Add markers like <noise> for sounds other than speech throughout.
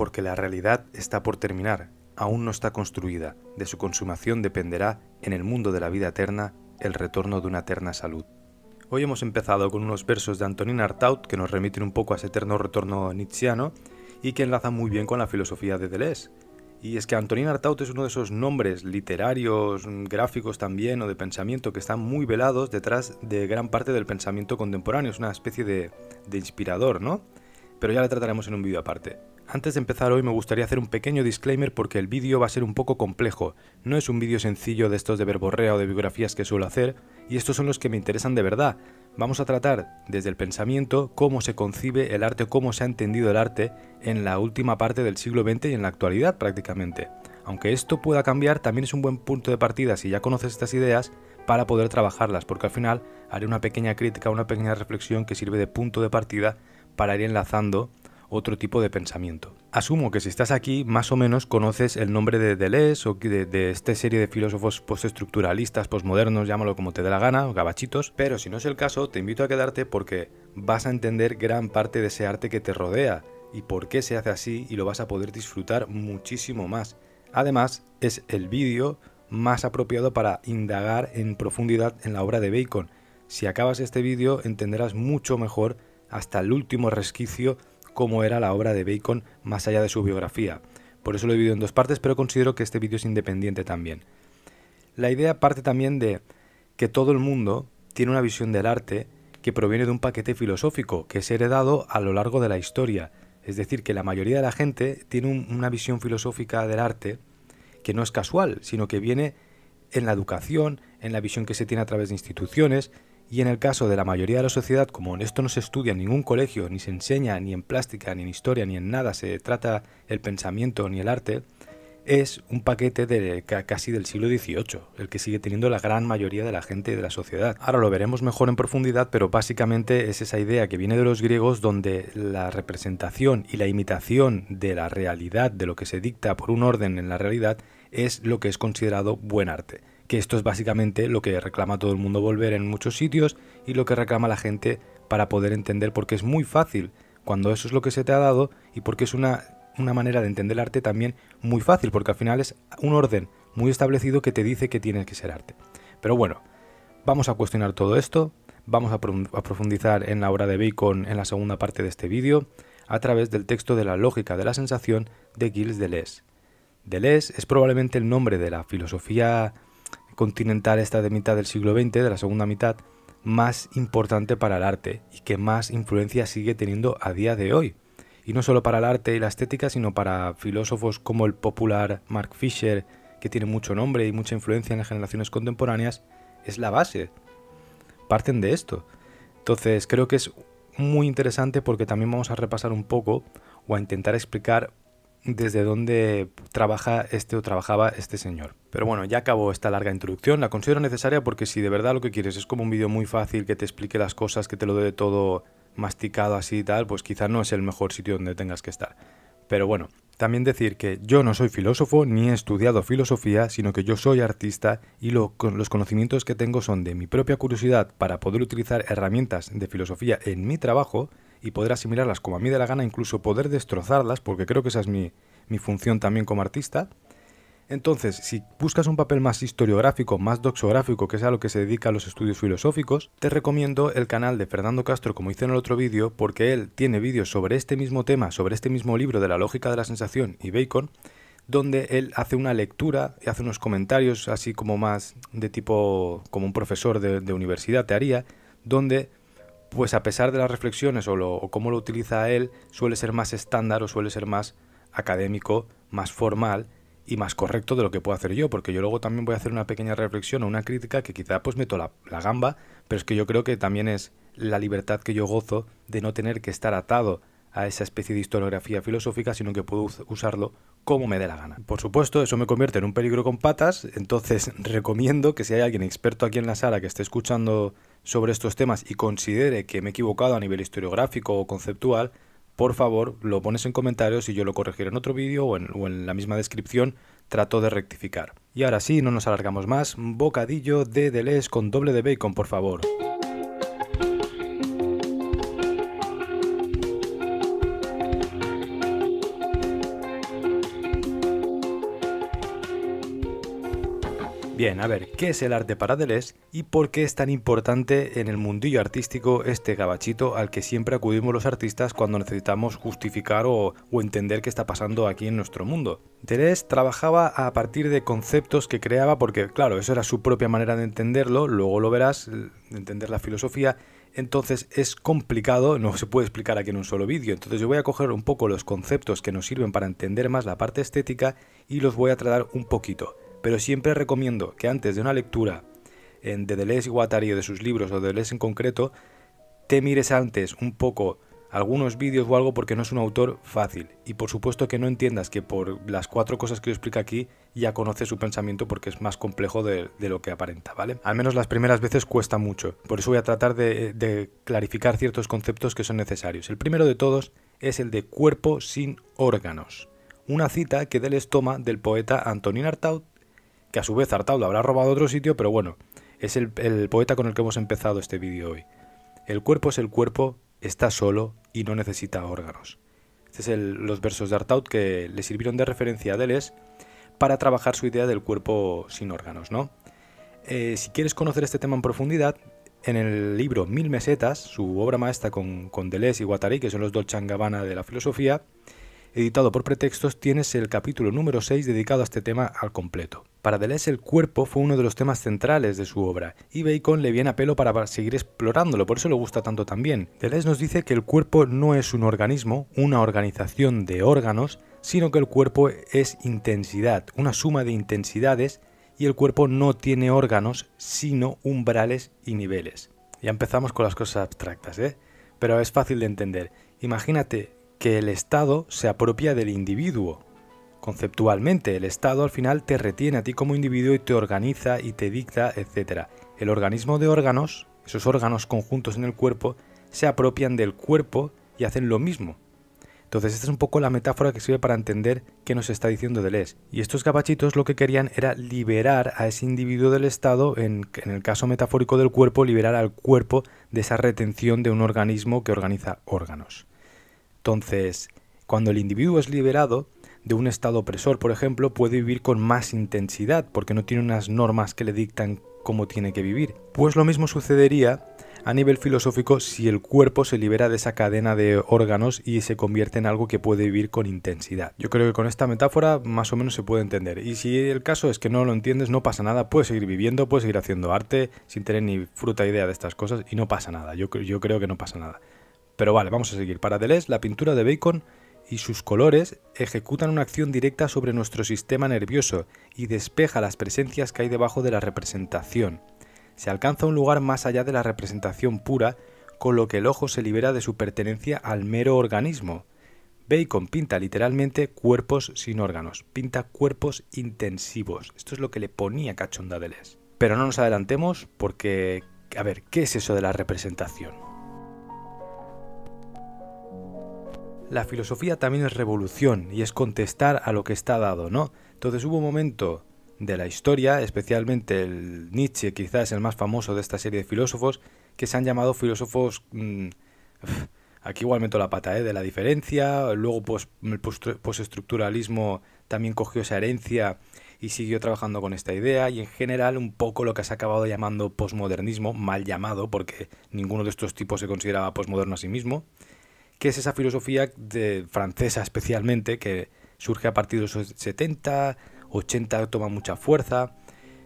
porque la realidad está por terminar, aún no está construida, de su consumación dependerá, en el mundo de la vida eterna, el retorno de una eterna salud. Hoy hemos empezado con unos versos de Antonin Artaud que nos remiten un poco a ese eterno retorno nietzscheano y que enlaza muy bien con la filosofía de Deleuze. Y es que Antonin Artaud es uno de esos nombres literarios, mm, gráficos también o de pensamiento que están muy velados detrás de gran parte del pensamiento contemporáneo. Es una especie de, de inspirador, ¿no? Pero ya le trataremos en un vídeo aparte. Antes de empezar hoy me gustaría hacer un pequeño disclaimer porque el vídeo va a ser un poco complejo. No es un vídeo sencillo de estos de verborrea o de biografías que suelo hacer, y estos son los que me interesan de verdad. Vamos a tratar desde el pensamiento cómo se concibe el arte, cómo se ha entendido el arte en la última parte del siglo XX y en la actualidad prácticamente. Aunque esto pueda cambiar, también es un buen punto de partida si ya conoces estas ideas para poder trabajarlas, porque al final haré una pequeña crítica, una pequeña reflexión que sirve de punto de partida para ir enlazando otro tipo de pensamiento. Asumo que si estás aquí, más o menos conoces el nombre de Deleuze o de, esta serie de filósofos postestructuralistas, postmodernos, llámalo como te dé la gana, o gabachitos, pero si no es el caso, te invito a quedarte porque vas a entender gran parte de ese arte que te rodea y por qué se hace así y lo vas a poder disfrutar muchísimo más. Además, es el vídeo más apropiado para indagar en profundidad en la obra de Bacon. Si acabas este vídeo entenderás mucho mejor hasta el último resquicio cómo era la obra de Bacon más allá de su biografía. Por eso lo he dividido en dos partes, pero considero que este vídeo es independiente también. La idea parte también de que todo el mundo tiene una visión del arte que proviene de un paquete filosófico que es heredado a lo largo de la historia. Es decir, que la mayoría de la gente tiene una visión filosófica del arte que no es casual, sino que viene en la educación, en la visión que se tiene a través de instituciones, y en el caso de la mayoría de la sociedad, como esto no se estudia en ningún colegio, ni se enseña ni en plástica, ni en historia, ni en nada, se trata el pensamiento ni el arte, es un paquete casi del siglo XVIII, el que sigue teniendo la gran mayoría de la gente de la sociedad. Ahora lo veremos mejor en profundidad, pero básicamente es esa idea que viene de los griegos donde la representación y la imitación de la realidad, de lo que se dicta por un orden en la realidad, es lo que es considerado buen arte que esto es básicamente lo que reclama todo el mundo volver en muchos sitios y lo que reclama la gente para poder entender porque es muy fácil cuando eso es lo que se te ha dado y porque es una, una manera de entender el arte también muy fácil porque al final es un orden muy establecido que te dice que tiene que ser arte. Pero bueno, vamos a cuestionar todo esto, vamos a, a profundizar en la obra de Bacon en la segunda parte de este vídeo a través del texto de la lógica de la sensación de Gilles Deleuze. Deleuze es probablemente el nombre de la filosofía continental esta de mitad del siglo XX, de la segunda mitad, más importante para el arte y que más influencia sigue teniendo a día de hoy. Y no solo para el arte y la estética, sino para filósofos como el popular Mark Fisher, que tiene mucho nombre y mucha influencia en las generaciones contemporáneas, es la base. Parten de esto. Entonces creo que es muy interesante porque también vamos a repasar un poco o a intentar explicar desde donde trabaja este o trabajaba este señor. Pero bueno, ya acabó esta larga introducción, la considero necesaria porque si de verdad lo que quieres es como un vídeo muy fácil que te explique las cosas, que te lo dé todo masticado así y tal, pues quizás no es el mejor sitio donde tengas que estar. Pero bueno, también decir que yo no soy filósofo ni he estudiado filosofía, sino que yo soy artista y los conocimientos que tengo son de mi propia curiosidad para poder utilizar herramientas de filosofía en mi trabajo, y poder asimilarlas como a mí de la gana, incluso poder destrozarlas, porque creo que esa es mi, función también como artista. Entonces, si buscas un papel más historiográfico, más doxográfico, que es a lo que se dedica a los estudios filosóficos, te recomiendo el canal de Fernando Castro, como hice en el otro vídeo, porque él tiene vídeos sobre este mismo tema, sobre este mismo libro de la lógica de la sensación y Bacon, donde él hace una lectura y hace unos comentarios así como más de tipo como un profesor de, de universidad te haría, donde pues a pesar de las reflexiones o, cómo lo utiliza él, suele ser más estándar o suele ser más académico, más formal y más correcto de lo que puedo hacer yo, porque yo luego también voy a hacer una pequeña reflexión o una crítica que quizá pues meto la, gamba, pero es que yo creo que también es la libertad que yo gozo de no tener que estar atado a esa especie de historiografía filosófica, sino que puedo usarlo como me dé la gana. Por supuesto, eso me convierte en un peligro con patas, entonces <laughs> recomiendo que si hay alguien experto aquí en la sala que esté escuchando sobre estos temas y considere que me he equivocado a nivel historiográfico o conceptual, por favor lo pones en comentarios y yo lo corregiré en otro vídeo o, en, la misma descripción trato de rectificar. Y ahora sí, no nos alargamos más, bocadillo de Deleuze con doble de bacon, por favor. Bien, a ver, ¿qué es el arte para Deleuze y por qué es tan importante en el mundillo artístico este gabachito al que siempre acudimos los artistas cuando necesitamos justificar o, entender qué está pasando aquí en nuestro mundo? Deleuze trabajaba a partir de conceptos que creaba porque, claro, eso era su propia manera de entenderlo, luego lo verás, de entender la filosofía, entonces es complicado, no se puede explicar aquí en un solo vídeo. Entonces yo voy a coger un poco los conceptos que nos sirven para entender más la parte estética y los voy a tratar un poquito pero siempre recomiendo que antes de una lectura en, de Deleuze y Guattari o de sus libros o de Deleuze en concreto, te mires antes un poco algunos vídeos o algo porque no es un autor fácil. Y por supuesto que no entiendas que por las cuatro cosas que yo explico aquí ya conoces su pensamiento porque es más complejo de, lo que aparenta, ¿vale? Al menos las primeras veces cuesta mucho. Por eso voy a tratar de, de clarificar ciertos conceptos que son necesarios. El primero de todos es el de cuerpo sin órganos. Una cita que Deleuze toma del poeta Antonin Artaud que a su vez Artaud lo habrá robado a otro sitio, pero bueno, es el, poeta con el que hemos empezado este vídeo hoy. El cuerpo es el cuerpo, está solo y no necesita órganos. Estos es los versos de Artaud que le sirvieron de referencia a Deleuze para trabajar su idea del cuerpo sin órganos, ¿no? Eh, si quieres conocer este tema en profundidad, en el libro Mil Mesetas, su obra maestra con, con Deleuze y Guattari, que son los dos Gabbana de la filosofía, editado por Pretextos, tienes el capítulo número 6 dedicado a este tema al completo. Para Deleuze el cuerpo fue uno de los temas centrales de su obra, y Bacon le viene a pelo para seguir explorándolo, por eso le gusta tanto también. Deleuze nos dice que el cuerpo no es un organismo, una organización de órganos, sino que el cuerpo es intensidad, una suma de intensidades, y el cuerpo no tiene órganos, sino umbrales y niveles. Ya empezamos con las cosas abstractas, ¿eh? Pero es fácil de entender. Imagínate que el Estado se apropia del individuo. Conceptualmente, el Estado al final te retiene a ti como individuo y te organiza y te dicta, etc. El organismo de órganos, esos órganos conjuntos en el cuerpo, se apropian del cuerpo y hacen lo mismo. Entonces esta es un poco la metáfora que sirve para entender qué nos está diciendo Deleuze. Y estos capachitos lo que querían era liberar a ese individuo del Estado, en, en, el caso metafórico del cuerpo, liberar al cuerpo de esa retención de un organismo que organiza órganos. Entonces, cuando el individuo es liberado de un estado opresor, por ejemplo, puede vivir con más intensidad porque no tiene unas normas que le dictan cómo tiene que vivir. Pues lo mismo sucedería a nivel filosófico si el cuerpo se libera de esa cadena de órganos y se convierte en algo que puede vivir con intensidad. Yo creo que con esta metáfora más o menos se puede entender. Y si el caso es que no lo entiendes, no pasa nada, puedes seguir viviendo, puedes seguir haciendo arte sin tener ni fruta idea de estas cosas y no pasa nada. Yo, yo creo que no pasa nada. Pero vale, vamos a seguir. Para Deleuze, la pintura de Bacon y sus colores ejecutan una acción directa sobre nuestro sistema nervioso y despeja las presencias que hay debajo de la representación. Se alcanza un lugar más allá de la representación pura, con lo que el ojo se libera de su pertenencia al mero organismo. Bacon pinta literalmente cuerpos sin órganos, pinta cuerpos intensivos. Esto es lo que le ponía cachonda Deleuze. Pero no nos adelantemos porque, a ver, ¿qué es eso de la representación? la filosofía también es revolución y es contestar a lo que está dado, ¿no? Entonces hubo un momento de la historia, especialmente el Nietzsche, quizás el más famoso de esta serie de filósofos, que se han llamado filósofos... Mm, aquí igual meto la pata, ¿eh? De la diferencia, luego pues, el postestructuralismo también cogió esa herencia y siguió trabajando con esta idea y en general un poco lo que se ha acabado llamando posmodernismo, mal llamado porque ninguno de estos tipos se consideraba posmoderno a sí mismo, que es esa filosofía de, francesa especialmente, que surge a partir de los 70, 80 toma mucha fuerza,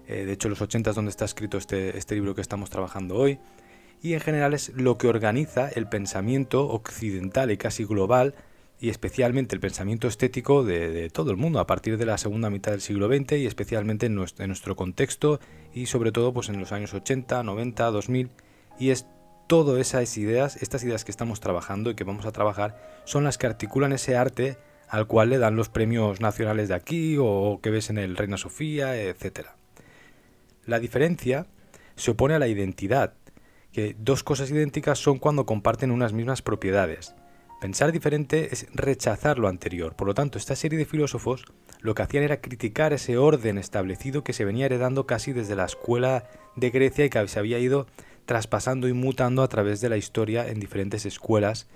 eh, de hecho los 80 es donde está escrito este, este libro que estamos trabajando hoy, y en general es lo que organiza el pensamiento occidental y casi global, y especialmente el pensamiento estético de, todo el mundo a partir de la segunda mitad del siglo XX y especialmente en nuestro, contexto y sobre todo pues en los años 80, 90, 2000 y es todas esas ideas, estas ideas que estamos trabajando y que vamos a trabajar, son las que articulan ese arte al cual le dan los premios nacionales de aquí o que ves en el Reina Sofía, etc. La diferencia se opone a la identidad, que dos cosas idénticas son cuando comparten unas mismas propiedades. Pensar diferente es rechazar lo anterior, por lo tanto esta serie de filósofos lo que hacían era criticar ese orden establecido que se venía heredando casi desde la escuela de Grecia y que se había ido traspasando y mutando a través de la historia en diferentes escuelas.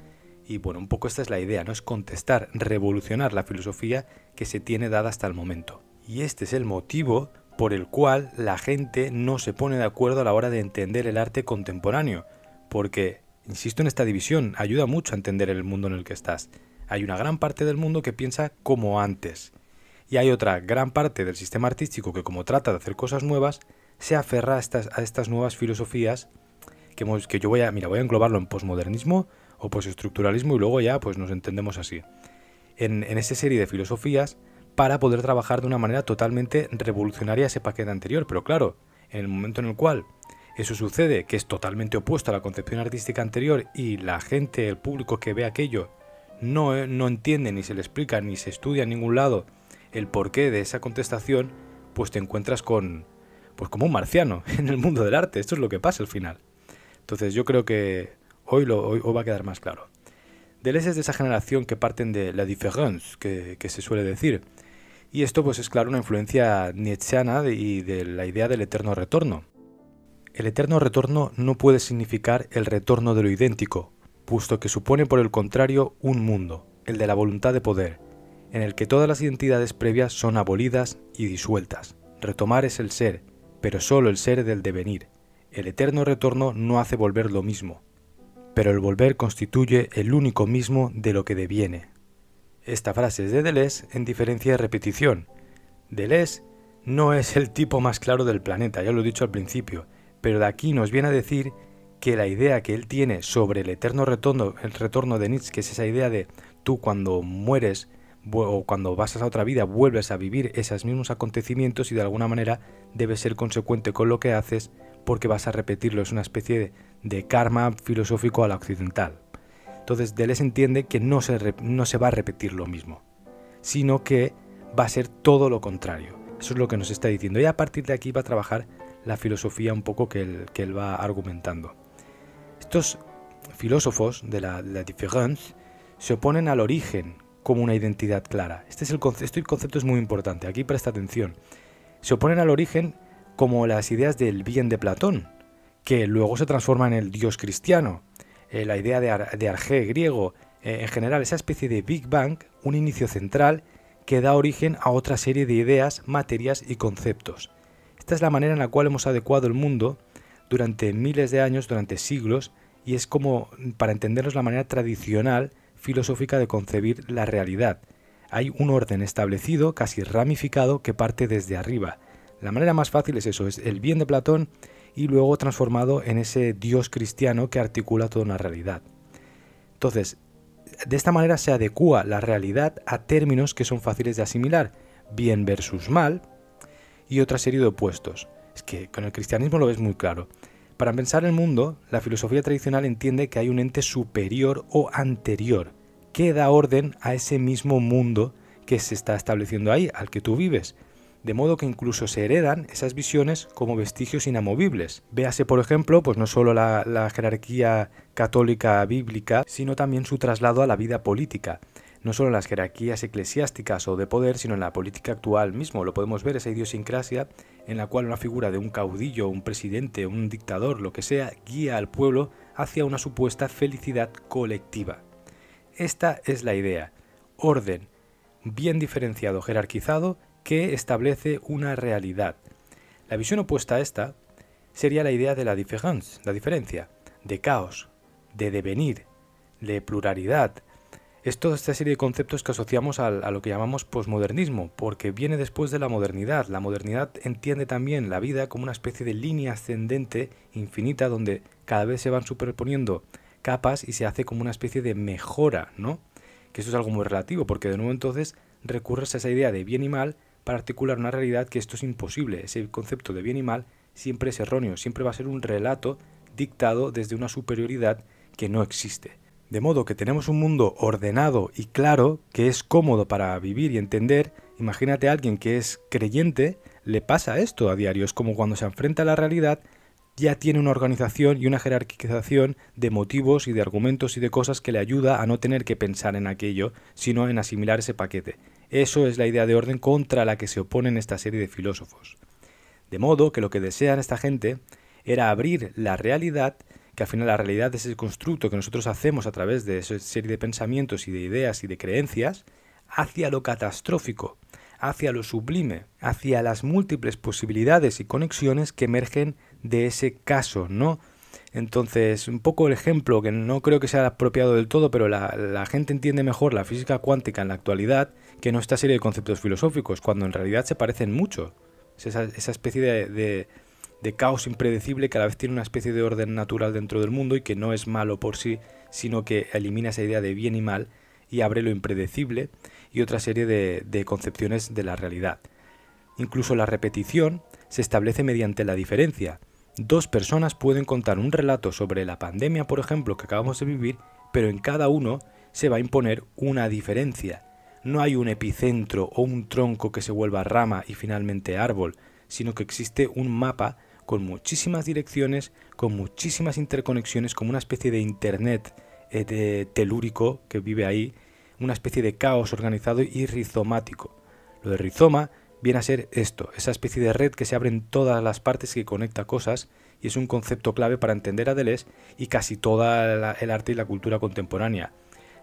Y bueno, un poco esta es la idea, ¿no? Es contestar, revolucionar la filosofía que se tiene dada hasta el momento. Y este es el motivo por el cual la gente no se pone de acuerdo a la hora de entender el arte contemporáneo. Porque, insisto en esta división, ayuda mucho a entender el mundo en el que estás. Hay una gran parte del mundo que piensa como antes. Y hay otra gran parte del sistema artístico que como trata de hacer cosas nuevas, se aferra a estas, nuevas filosofías que, que yo voy a, mira, voy a englobarlo en posmodernismo o postestructuralismo y luego ya pues nos entendemos así. En, en esa serie de filosofías para poder trabajar de una manera totalmente revolucionaria ese paquete anterior, pero claro, en el momento en el cual eso sucede, que es totalmente opuesto a la concepción artística anterior y la gente, el público que ve aquello, no, no entiende ni se le explica ni se estudia en ningún lado el porqué de esa contestación, pues te encuentras con, pues como un marciano <laughs> en el mundo del arte. Esto es lo que pasa al final. Entonces yo creo que hoy, lo, va a quedar más claro. Deleuze es de esa generación que parten de la différence, que, se suele decir. Y esto pues es claro una influencia nietzscheana y de la idea del eterno retorno. El eterno retorno no puede significar el retorno de lo idéntico, puesto que supone por el contrario un mundo, el de la voluntad de poder, en el que todas las identidades previas son abolidas y disueltas. Retomar es el ser, pero solo el ser del devenir. El eterno retorno no hace volver lo mismo, pero el volver constituye el único mismo de lo que deviene. Esta frase es de Deleuze en diferencia de repetición. Deleuze no es el tipo más claro del planeta, ya lo he dicho al principio, pero de aquí nos viene a decir que la idea que él tiene sobre el eterno retorno, el retorno de Nietzsche, que es esa idea de tú cuando mueres o cuando vas a otra vida vuelves a vivir esos mismos acontecimientos y de alguna manera debes ser consecuente con lo que haces porque vas a repetirlo. Es una especie de, karma filosófico a la occidental. Entonces Deleuze entiende que no se, no se va a repetir lo mismo, sino que va a ser todo lo contrario. Eso es lo que nos está diciendo. Y a partir de aquí va a trabajar la filosofía un poco que él, que él va argumentando. Estos filósofos de la, de la se oponen al origen como una identidad clara. Este, es el concepto, el este concepto es muy importante, aquí presta atención. Se oponen al origen como las ideas del bien de Platón, que luego se transforma en el dios cristiano, eh, la idea de, Arjé griego, eh, en general esa especie de Big Bang, un inicio central que da origen a otra serie de ideas, materias y conceptos. Esta es la manera en la cual hemos adecuado el mundo durante miles de años, durante siglos, y es como, para entendernos, la manera tradicional filosófica de concebir la realidad. Hay un orden establecido, casi ramificado, que parte desde arriba. La manera más fácil es eso, es el bien de Platón y luego transformado en ese Dios cristiano que articula toda una realidad. Entonces, de esta manera se adecua la realidad a términos que son fáciles de asimilar, bien versus mal, y otra serie de opuestos. Es que con el cristianismo lo ves muy claro. Para pensar el mundo, la filosofía tradicional entiende que hay un ente superior o anterior que da orden a ese mismo mundo que se está estableciendo ahí, al que tú vives. De modo que incluso se heredan esas visiones como vestigios inamovibles. Véase, por ejemplo, pues no solo la jerarquía católica bíblica, sino también su traslado a la vida política no solo en las jerarquías eclesiásticas o de poder, sino en la política actual mismo. Lo podemos ver, esa idiosincrasia en la cual una figura de un caudillo, un presidente, un dictador, lo que sea, guía al pueblo hacia una supuesta felicidad colectiva. Esta es la idea. Orden, bien diferenciado, jerarquizado, que establece una realidad. La visión opuesta a esta sería la idea de la la diferencia, de caos, de devenir, de pluralidad, es toda esta serie de conceptos que asociamos a lo que llamamos posmodernismo, porque viene después de la modernidad. La modernidad entiende también la vida como una especie de línea ascendente infinita donde cada vez se van superponiendo capas y se hace como una especie de mejora, ¿no? Que eso es algo muy relativo, porque de nuevo entonces recurres a esa idea de bien y mal para articular una realidad que esto es imposible. Ese concepto de bien y mal siempre es erróneo, siempre va a ser un relato dictado desde una superioridad que no existe. De modo que tenemos un mundo ordenado y claro que es cómodo para vivir y entender. Imagínate a alguien que es creyente, le pasa esto a diario. Es como cuando se enfrenta a la realidad, ya tiene una organización y una jerarquización de motivos y de argumentos y de cosas que le ayuda a no tener que pensar en aquello, sino en asimilar ese paquete. Eso es la idea de orden contra la que se oponen esta serie de filósofos. De modo que lo que desean esta gente era abrir la realidad que al final la realidad es el constructo que nosotros hacemos a través de esa serie de pensamientos y de ideas y de creencias, hacia lo catastrófico, hacia lo sublime, hacia las múltiples posibilidades y conexiones que emergen de ese caso, ¿no? Entonces, un poco el ejemplo, que no creo que sea apropiado del todo, pero la, gente entiende mejor la física cuántica en la actualidad que no esta serie de conceptos filosóficos, cuando en realidad se parecen mucho. esa, especie de de caos impredecible que a la vez tiene una especie de orden natural dentro del mundo y que no es malo por sí, sino que elimina esa idea de bien y mal y abre lo impredecible y otra serie de, de concepciones de la realidad. Incluso la repetición se establece mediante la diferencia. Dos personas pueden contar un relato sobre la pandemia, por ejemplo, que acabamos de vivir, pero en cada uno se va a imponer una diferencia. No hay un epicentro o un tronco que se vuelva rama y finalmente árbol, sino que existe un mapa con muchísimas direcciones, con muchísimas interconexiones, como una especie de internet eh, telúrico que vive ahí, una especie de caos organizado y rizomático. Lo de rizoma viene a ser esto, esa especie de red que se abre en todas las partes que conecta cosas y es un concepto clave para entender a Deleuze y casi toda el arte y la cultura contemporánea.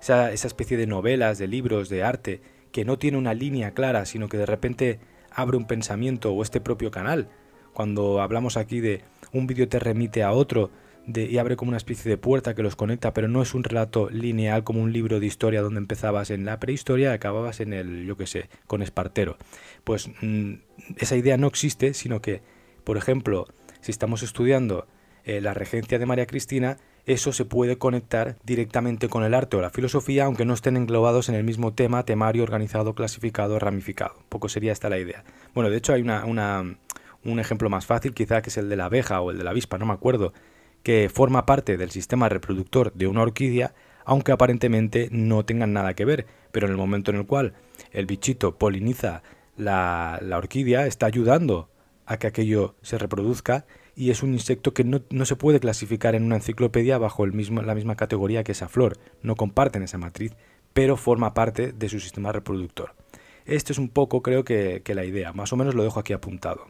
esa, especie de novelas, de libros, de arte, que no tiene una línea clara, sino que de repente abre un pensamiento o este propio canal cuando hablamos aquí de un vídeo te remite a otro y abre como una especie de puerta que los conecta, pero no es un relato lineal como un libro de historia donde empezabas en la prehistoria y acababas en el, yo qué sé, con Espartero. Pues mm, esa idea no existe, sino que, por ejemplo, si estamos estudiando eh, la regencia de María Cristina, eso se puede conectar directamente con el arte o la filosofía, aunque no estén englobados en el mismo tema, temario, organizado, clasificado, ramificado. poco sería esta la idea. Bueno, de hecho hay una un ejemplo más fácil quizá que es el de la abeja o el de la avispa, no me acuerdo, que forma parte del sistema reproductor de una orquídea, aunque aparentemente no tengan nada que ver, pero en el momento en el cual el bichito poliniza la, orquídea, está ayudando a que aquello se reproduzca y es un insecto que no, se puede clasificar en una enciclopedia bajo el mismo, la misma categoría que esa flor. No comparten esa matriz, pero forma parte de su sistema reproductor. Esto es un poco, creo que, que la idea. Más o menos lo dejo aquí apuntado.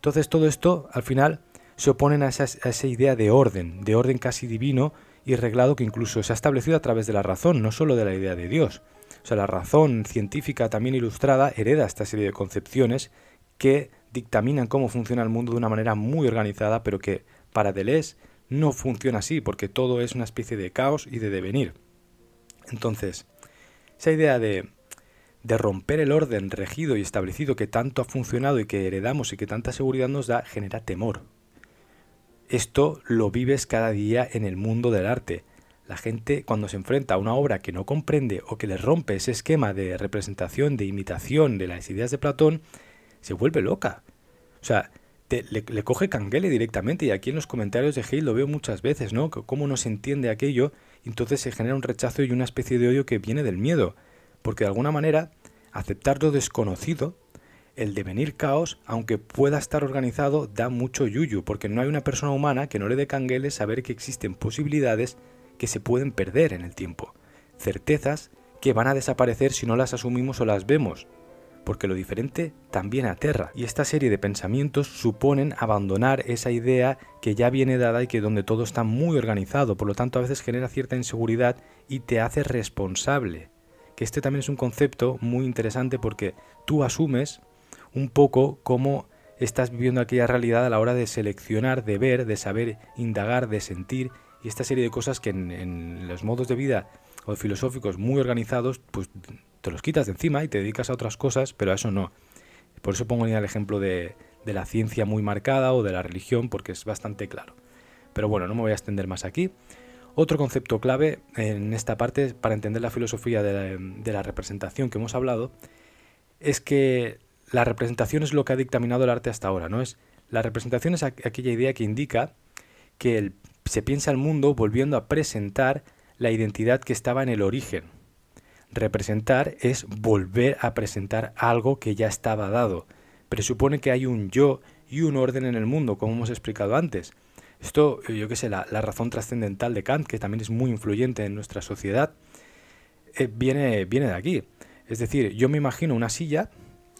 Entonces todo esto al final se oponen a, esa, idea de orden, de orden casi divino y reglado que incluso se ha establecido a través de la razón, no solo de la idea de Dios. O sea, la razón científica también ilustrada hereda esta serie de concepciones que dictaminan cómo funciona el mundo de una manera muy organizada, pero que para Deleuze no funciona así, porque todo es una especie de caos y de devenir. Entonces, esa idea de de romper el orden regido y establecido que tanto ha funcionado y que heredamos y que tanta seguridad nos da, genera temor. Esto lo vives cada día en el mundo del arte. La gente cuando se enfrenta a una obra que no comprende o que le rompe ese esquema de representación, de imitación de las ideas de Platón, se vuelve loca. O sea, le, coge canguele directamente y aquí en los comentarios de Hale lo veo muchas veces, ¿no? cómo no se entiende aquello, entonces se genera un rechazo y una especie de odio que viene del miedo porque de alguna manera aceptar lo desconocido, el devenir caos, aunque pueda estar organizado, da mucho yuyu, porque no hay una persona humana que no le dé cangueles saber que existen posibilidades que se pueden perder en el tiempo, certezas que van a desaparecer si no las asumimos o las vemos, porque lo diferente también aterra, y esta serie de pensamientos suponen abandonar esa idea que ya viene dada y que donde todo está muy organizado, por lo tanto a veces genera cierta inseguridad y te hace responsable este también es un concepto muy interesante porque tú asumes un poco cómo estás viviendo aquella realidad a la hora de seleccionar, de ver, de saber, indagar, de sentir y esta serie de cosas que en, los modos de vida o filosóficos muy organizados, pues te los quitas de encima y te dedicas a otras cosas, pero a eso no. Por eso pongo el ejemplo de la ciencia muy marcada o de la religión, porque es bastante claro. Pero bueno, no me voy a extender más aquí. Otro concepto clave en esta parte para entender la filosofía de la, representación que hemos hablado es que la representación es lo que ha dictaminado el arte hasta ahora, ¿no? Es la representación es aquella idea que indica que se piensa el mundo volviendo a presentar la identidad que estaba en el origen. Representar es volver a presentar algo que ya estaba dado. Presupone que hay un yo y un orden en el mundo, como hemos explicado antes. Esto, eh, yo que sé, la, razón trascendental de Kant, que también es muy influyente en nuestra sociedad, eh, viene, viene de aquí. Es decir, yo me imagino una silla,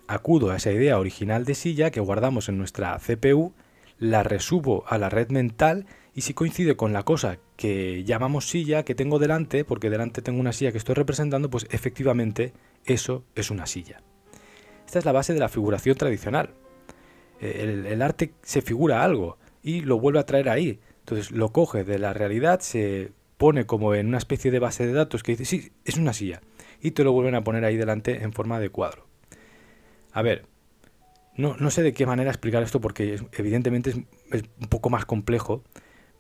acudo a esa idea original de silla que guardamos en nuestra CPU, la resubo a la red mental y si coincide con la cosa que llamamos silla que tengo delante, porque delante tengo una silla que estoy representando, pues efectivamente eso es una silla. Esta es la base de la figuración tradicional. Eh, el arte se figura algo, y lo vuelve a traer ahí. Entonces lo coge de la realidad, se pone como en una especie de base de datos que dice, sí, es una silla. Y te lo vuelven a poner ahí delante en forma de cuadro. A ver, no, no sé de qué manera explicar esto porque evidentemente es, un poco más complejo.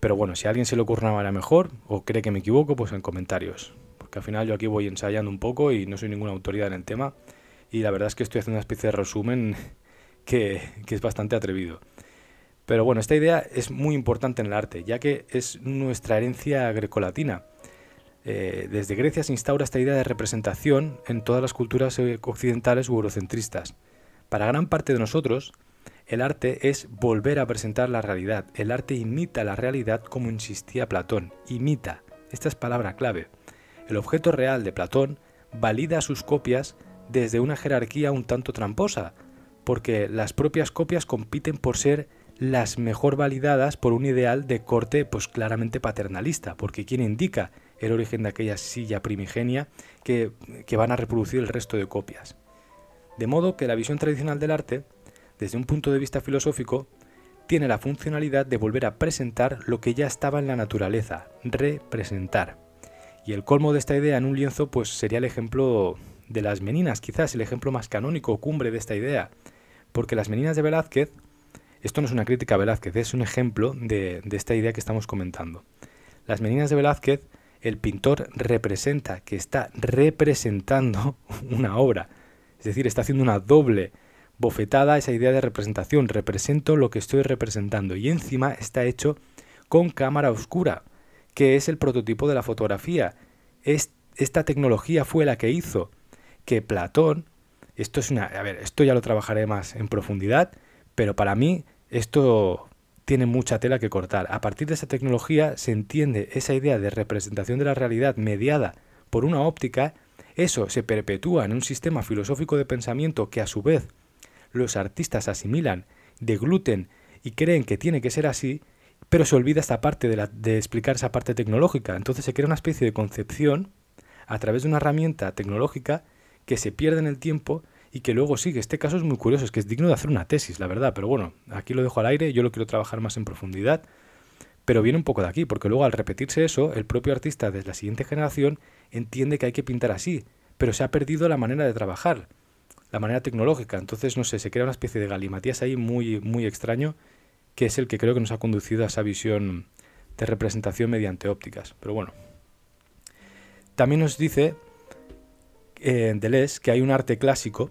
Pero bueno, si a alguien se le ocurre una manera mejor o cree que me equivoco, pues en comentarios. Porque al final yo aquí voy ensayando un poco y no soy ninguna autoridad en el tema. Y la verdad es que estoy haciendo una especie de resumen <laughs> que es bastante atrevido. Pero bueno, esta idea es muy importante en el arte, ya que es nuestra herencia grecolatina. Eh, desde Grecia se instaura esta idea de representación en todas las culturas occidentales u eurocentristas. Para gran parte de nosotros, el arte es volver a presentar la realidad. El arte imita la realidad como insistía Platón. Imita. Esta es palabra clave. El objeto real de Platón valida sus copias desde una jerarquía un tanto tramposa, porque las propias copias compiten por ser las mejor validadas por un ideal de corte pues claramente paternalista, porque quien indica el origen de aquella silla primigenia que, que van a reproducir el resto de copias. De modo que la visión tradicional del arte, desde un punto de vista filosófico, tiene la funcionalidad de volver a presentar lo que ya estaba en la naturaleza, representar. Y el colmo de esta idea en un lienzo pues sería el ejemplo de las meninas, quizás el ejemplo más canónico o cumbre de esta idea, porque las meninas de Velázquez esto no es una crítica a Velázquez, es un ejemplo de, esta idea que estamos comentando. Las meninas de Velázquez, el pintor representa, que está representando <laughs> una obra, es decir, está haciendo una doble bofetada esa idea de representación, represento lo que estoy representando y encima está hecho con cámara oscura, que es el prototipo de la fotografía. esta tecnología fue la que hizo que Platón, esto es una, a ver, esto ya lo trabajaré más en profundidad, pero para mí esto tiene mucha tela que cortar. A partir de esa tecnología se entiende esa idea de representación de la realidad mediada por una óptica. Eso se perpetúa en un sistema filosófico de pensamiento que a su vez los artistas asimilan, degluten y creen que tiene que ser así, pero se olvida esta parte de, de explicar esa parte tecnológica. Entonces se crea una especie de concepción a través de una herramienta tecnológica que se pierde en el tiempo y que luego sigue. Este caso es muy curioso, es que es digno de hacer una tesis, la verdad, pero bueno, aquí lo dejo al aire, yo lo quiero trabajar más en profundidad, pero viene un poco de aquí, porque luego al repetirse eso, el propio artista de la siguiente generación entiende que hay que pintar así, pero se ha perdido la manera de trabajar, la manera tecnológica, entonces no sé, se crea una especie de galimatías ahí muy, muy extraño, que es el que creo que nos ha conducido a esa visión de representación mediante ópticas, pero bueno. También nos dice en Deleuze que hay un arte clásico,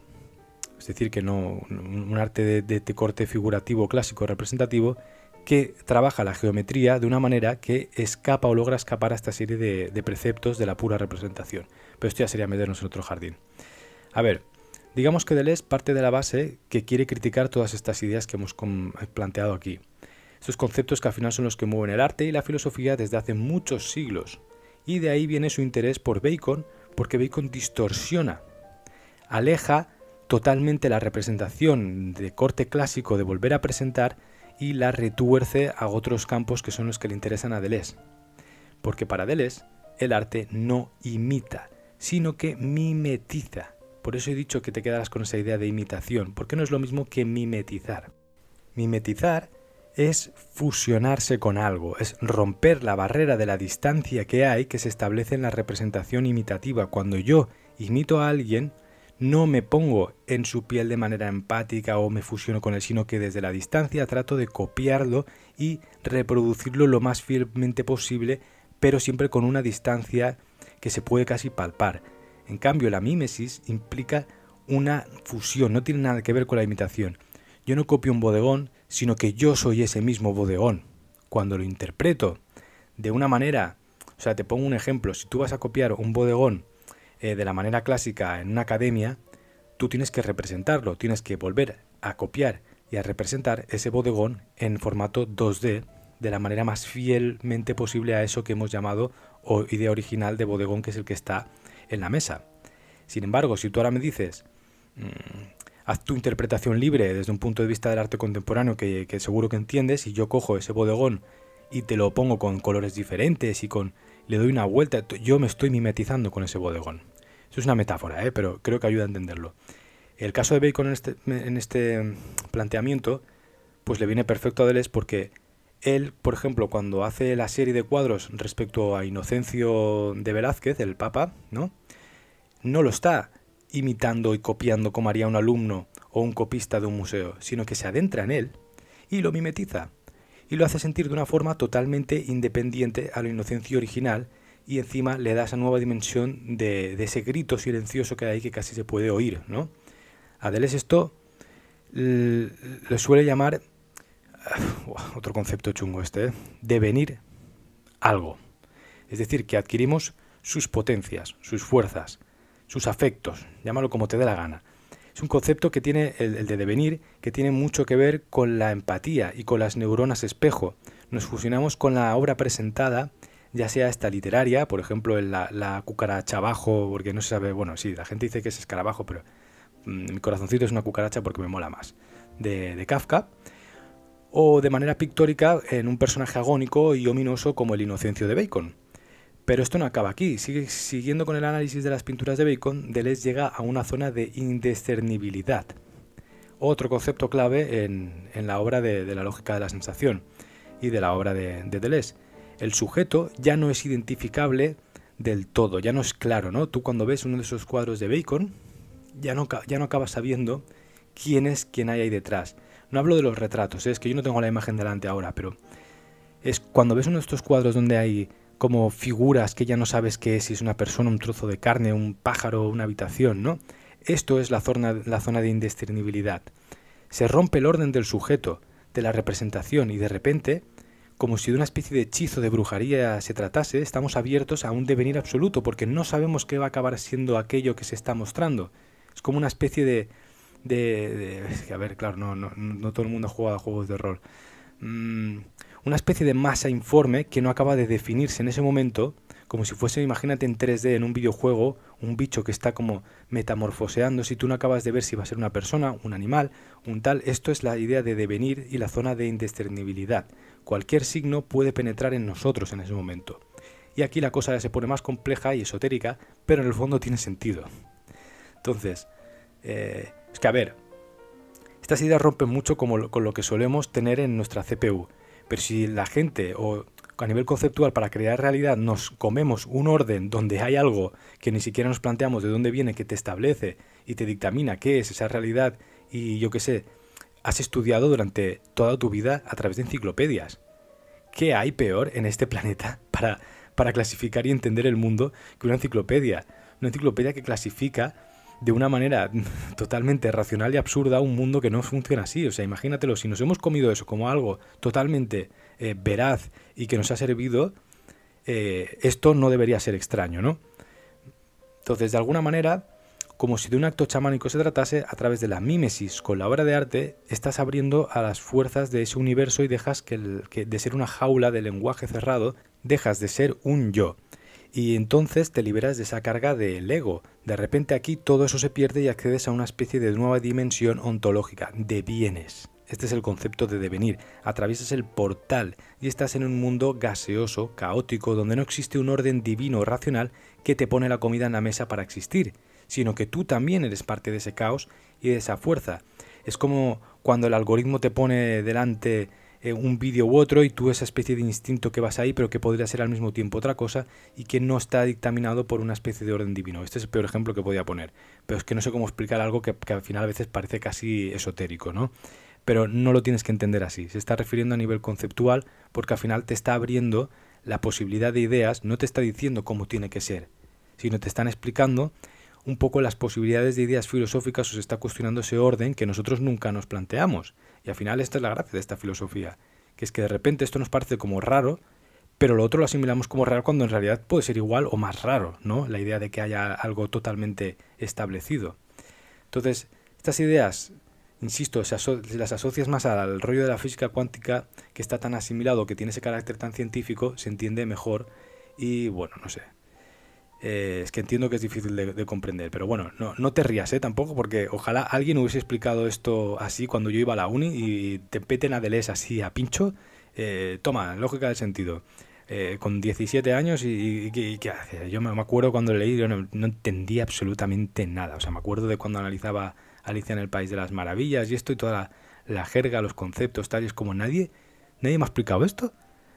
es decir, que no un arte de, corte figurativo clásico representativo, que trabaja la geometría de una manera que escapa o logra escapar a esta serie de, de, preceptos de la pura representación. Pero esto ya sería meternos en otro jardín. A ver, digamos que Deleuze parte de la base que quiere criticar todas estas ideas que hemos planteado aquí. Estos conceptos que al final son los que mueven el arte y la filosofía desde hace muchos siglos. Y de ahí viene su interés por Bacon, porque Bacon distorsiona, aleja totalmente la representación de corte clásico de volver a presentar y la retuerce a otros campos que son los que le interesan a Deleuze. Porque para Deleuze el arte no imita, sino que mimetiza. Por eso he dicho que te quedarás con esa idea de imitación, porque no es lo mismo que mimetizar. Mimetizar es fusionarse con algo, es romper la barrera de la distancia que hay que se establece en la representación imitativa. Cuando yo imito a alguien, no me pongo en su piel de manera empática o me fusiono con él, sino que desde la distancia trato de copiarlo y reproducirlo lo más fielmente posible, pero siempre con una distancia que se puede casi palpar. En cambio, la mímesis implica una fusión, no tiene nada que ver con la imitación. Yo no copio un bodegón, sino que yo soy ese mismo bodegón Cuando lo interpreto de una manera, o sea, te pongo un ejemplo, si tú vas a copiar un bodegón eh, de la manera clásica en una academia, tú tienes que representarlo, tienes que volver a copiar y a representar ese bodegón en formato 2D de la manera más fielmente posible a eso que hemos llamado idea original de bodegón, que es el que está en la mesa. Sin embargo, si tú ahora me dices, mm, haz tu interpretación libre desde un punto de vista del arte contemporáneo que, seguro que entiendes y yo cojo ese bodegón y te lo pongo con colores diferentes y con le doy una vuelta, yo me estoy mimetizando con ese bodegón. Eso es una metáfora, ¿eh? pero creo que ayuda a entenderlo. El caso de Bacon este, en este, planteamiento, pues le viene perfecto a Deleuze porque él, por ejemplo, cuando hace la serie de cuadros respecto a Inocencio de Velázquez, el Papa, ¿no? No lo está imitando y copiando como haría un alumno o un copista de un museo, sino que se adentra en él y lo mimetiza, y lo hace sentir de una forma totalmente independiente a la inocencia original y encima le da esa nueva dimensión de, ese grito silencioso que hay que casi se puede oír, ¿no? A esto Le suele llamar, otro concepto chungo este, ¿eh? devenir algo. Es decir, que adquirimos sus potencias, sus fuerzas, sus afectos, llámalo como te dé la gana. Es un concepto que tiene el, de devenir, que tiene mucho que ver con la empatía y con las neuronas espejo. Nos fusionamos con la obra presentada ya sea esta literaria, por ejemplo, la, la cucaracha abajo, porque no se sabe, bueno, sí, la gente dice que es escarabajo, pero mm, mi corazoncito es una cucaracha porque me mola más, de, de, Kafka, o de manera pictórica en un personaje agónico y ominoso como el inocencio de Bacon. Pero esto no acaba aquí. Sigue, siguiendo con el análisis de las pinturas de Bacon, Deleuze llega a una zona de indiscernibilidad, otro concepto clave en, la obra de, la lógica de la sensación y de la obra de, de, Deleuze. El sujeto ya no es identificable del todo, ya no es claro, ¿no? Tú cuando ves uno de esos cuadros de Bacon, ya no, acabas sabiendo quién es quién hay ahí detrás. No hablo de los retratos, ¿eh? es que yo no tengo la imagen delante ahora, pero es cuando ves uno de estos cuadros donde hay como figuras que ya no sabes qué es, si es una persona, un trozo de carne, un pájaro, una habitación, ¿no? Esto es la zona, la zona de indiscernibilidad. Se rompe el orden del sujeto, de la representación, y de repente, como si de una especie de hechizo de brujería se tratase, estamos abiertos a un devenir absoluto, porque no sabemos qué va a acabar siendo aquello que se está mostrando. Es como una especie de. de, a ver, claro, no, no, todo el mundo juega a juegos de rol. Mm, una especie de masa informe que no acaba de definirse en ese momento, como si fuese, imagínate en 3D, en un videojuego, un bicho que está como metamorfoseando, si tú no acabas de ver si va a ser una persona, un animal, un tal, esto es la idea de devenir y la zona de indiscernibilidad. Cualquier signo puede penetrar en nosotros en ese momento. Y aquí la cosa se pone más compleja y esotérica, pero en el fondo tiene sentido. Entonces, eh, es que a ver, estas ideas rompen mucho como con lo que solemos tener en nuestra CPU. Pero si la gente o a nivel conceptual para crear realidad nos comemos un orden donde hay algo que ni siquiera nos planteamos de dónde viene, que te establece y te dictamina qué es esa realidad y yo qué sé, has estudiado durante toda tu vida a través de enciclopedias. ¿Qué hay peor en este planeta <laughs> para, para clasificar y entender el mundo que una enciclopedia? Una enciclopedia que clasifica de una manera <laughs> totalmente racional y absurda un mundo que no funciona así. O sea, imagínatelo, si nos hemos comido eso como algo totalmente eh, veraz y que nos ha servido, eh, esto no debería ser extraño, ¿no? Entonces, de alguna manera, como si de un acto chamánico se tratase, a través de la mímesis con la obra de arte, estás abriendo a las fuerzas de ese universo y dejas que, que de ser una jaula de lenguaje cerrado, dejas de ser un yo. Y entonces te liberas de esa carga del ego, de repente aquí todo eso se pierde y accedes a una especie de nueva dimensión ontológica, de bienes. Este es el concepto de devenir. Atraviesas el portal y estás en un mundo gaseoso, caótico, donde no existe un orden divino o racional que te pone la comida en la mesa para existir, sino que tú también eres parte de ese caos y de esa fuerza. Es como cuando el algoritmo te pone delante eh, un vídeo u otro y tú esa especie de instinto que vas ahí, pero que podría ser al mismo tiempo otra cosa y que no está dictaminado por una especie de orden divino. Este es el peor ejemplo que podía poner, pero es que no sé cómo explicar algo que, que al final a veces parece casi esotérico, ¿no? Pero no lo tienes que entender así. Se está refiriendo a nivel conceptual porque al final te está abriendo la posibilidad de ideas, no te está diciendo cómo tiene que ser, sino te están explicando un poco las posibilidades de ideas filosóficas o se está cuestionando ese orden que nosotros nunca nos planteamos. Y al final esta es la gracia de esta filosofía, que es que de repente esto nos parece como raro, pero lo otro lo asimilamos como raro cuando en realidad puede ser igual o más raro, ¿no? La idea de que haya algo totalmente establecido. Entonces, estas ideas, insisto, se las asocias más al rollo de la física cuántica que está tan asimilado, que tiene ese carácter tan científico, se entiende mejor y bueno, no sé, eh, es que entiendo que es difícil de, comprender, pero bueno, no, te rías ¿eh? tampoco, porque ojalá alguien hubiese explicado esto así cuando yo iba a la uni y te peten a Deleuze así a pincho. Eh, toma, lógica del sentido. con 17 años y, qué hace. Yo me, acuerdo cuando leí, yo no, entendía absolutamente nada. O sea, me acuerdo de cuando analizaba Alicia en el País de las Maravillas y esto y toda la, la jerga, los conceptos, tal, y es como nadie, nadie me ha explicado esto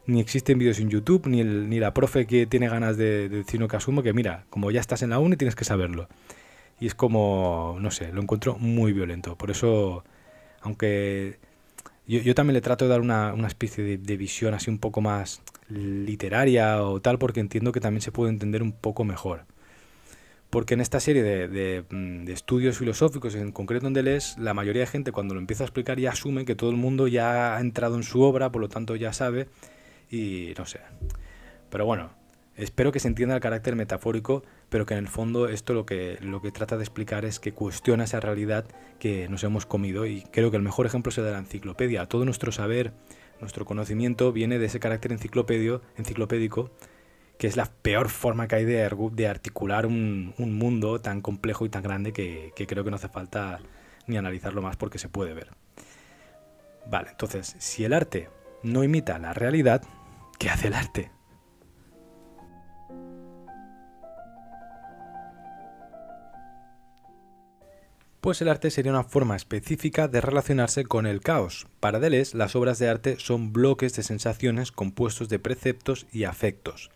ni existen vídeos en YouTube, ni, el, ni la profe que tiene ganas de, decir lo que asumo que mira, como ya estás en la uni tienes que saberlo. Y es como, no sé, lo encuentro muy violento. Por eso, aunque yo, también le trato de dar una, especie de, visión así un poco más literaria o tal, porque entiendo que también se puede entender un poco mejor. Porque en esta serie de, mm, estudios filosóficos, en concreto donde es, la mayoría de gente cuando lo empieza a explicar ya asume que todo el mundo ya ha entrado en su obra, por lo tanto ya sabe, y no sé. Pero bueno, espero que se entienda el carácter metafórico, pero que en el fondo esto lo que, lo que trata de explicar es que cuestiona esa realidad que nos hemos comido y creo que el mejor ejemplo el de la enciclopedia. Todo nuestro saber, nuestro conocimiento viene de ese carácter enciclopédico que es la peor forma que hay de, de articular un, mundo tan complejo y tan grande que, que, creo que no hace falta ni analizarlo más porque se puede ver. Vale, entonces, si el arte no imita la realidad, ¿Qué hace el arte? Pues el arte sería una forma específica de relacionarse con el caos. Para Deleuze, las obras de arte son bloques de sensaciones compuestos de preceptos y afectos.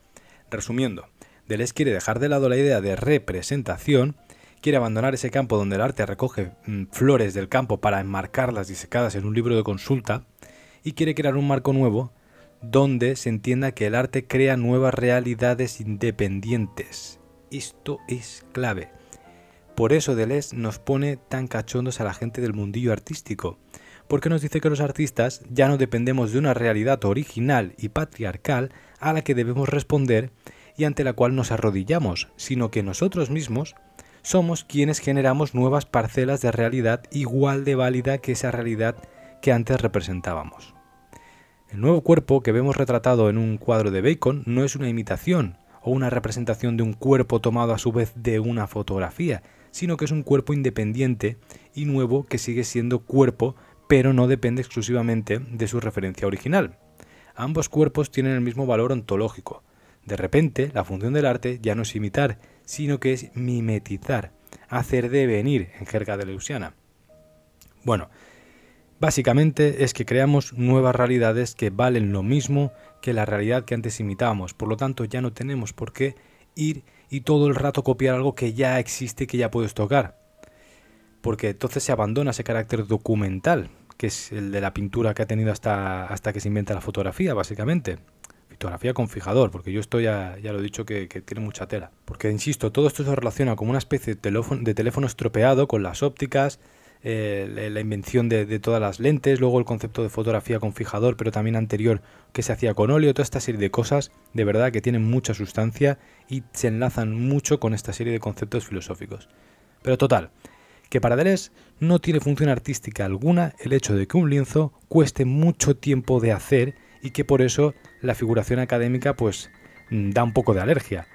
Resumiendo, Deleuze quiere dejar de lado la idea de representación, quiere abandonar ese campo donde el arte recoge mm, flores del campo para enmarcarlas disecadas en un libro de consulta, y quiere crear un marco nuevo donde se entienda que el arte crea nuevas realidades independientes. Esto es clave. Por eso Deleuze nos pone tan cachondos a la gente del mundillo artístico, porque nos dice que los artistas ya no dependemos de una realidad original y patriarcal a la que debemos responder y ante la cual nos arrodillamos, sino que nosotros mismos somos quienes generamos nuevas parcelas de realidad igual de válida que esa realidad que antes representábamos. El nuevo cuerpo que vemos retratado en un cuadro de Bacon no es una imitación o una representación de un cuerpo tomado a su vez de una fotografía, sino que es un cuerpo independiente y nuevo que sigue siendo cuerpo, pero no depende exclusivamente de su referencia original. Ambos cuerpos tienen el mismo valor ontológico. De repente, la función del arte ya no es imitar, sino que es mimetizar, hacer devenir, en jerga de Leusiana. Bueno, Básicamente es que creamos nuevas realidades que valen lo mismo que la realidad que antes imitábamos, por lo tanto ya no tenemos por qué ir y todo el rato copiar algo que ya existe, que ya puedes tocar, porque entonces se abandona ese carácter documental, que es el de la pintura que ha tenido hasta, hasta que se inventa la fotografía, básicamente. Fotografía con fijador, porque yo estoy ya, lo he dicho que, tiene mucha tela. Porque, insisto, todo esto se relaciona como una especie de de teléfono estropeado con las ópticas, eh, la invención de, todas las lentes, luego el concepto de fotografía con fijador, pero también anterior que se hacía con óleo, toda esta serie de cosas de verdad que tienen mucha sustancia y se enlazan mucho con esta serie de conceptos filosóficos. Pero total, que para Deleuze no tiene función artística alguna el hecho de que un lienzo cueste mucho tiempo de hacer y que por eso la figuración académica pues mm, da un poco de alergia.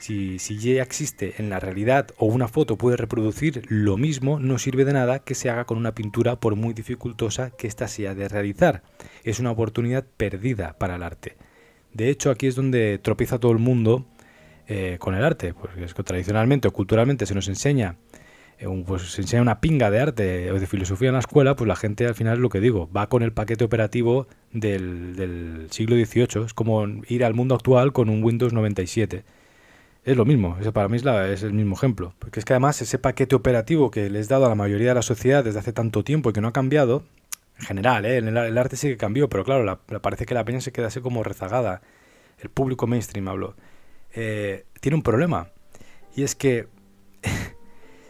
Si, ya existe en la realidad o una foto puede reproducir lo mismo, no sirve de nada que se haga con una pintura por muy dificultosa que ésta sea de realizar. Es una oportunidad perdida para el arte. De hecho, aquí es donde tropieza todo el mundo eh, con el arte, porque es que tradicionalmente o culturalmente se nos enseña eh, pues se enseña una pinga de arte o de filosofía en la escuela, pues la gente al final es lo que digo, va con el paquete operativo del, del siglo XVIII. Es como ir al mundo actual con un Windows 97. Es lo mismo, eso para mí es, el mismo ejemplo. Porque es que además ese paquete operativo que les he dado a la mayoría de la sociedad desde hace tanto tiempo y que no ha cambiado, en general, ¿eh? el, arte sí que cambió, pero claro, la, parece que la peña se queda así como rezagada. El público mainstream, habló, eh, tiene un problema. Y es que <laughs>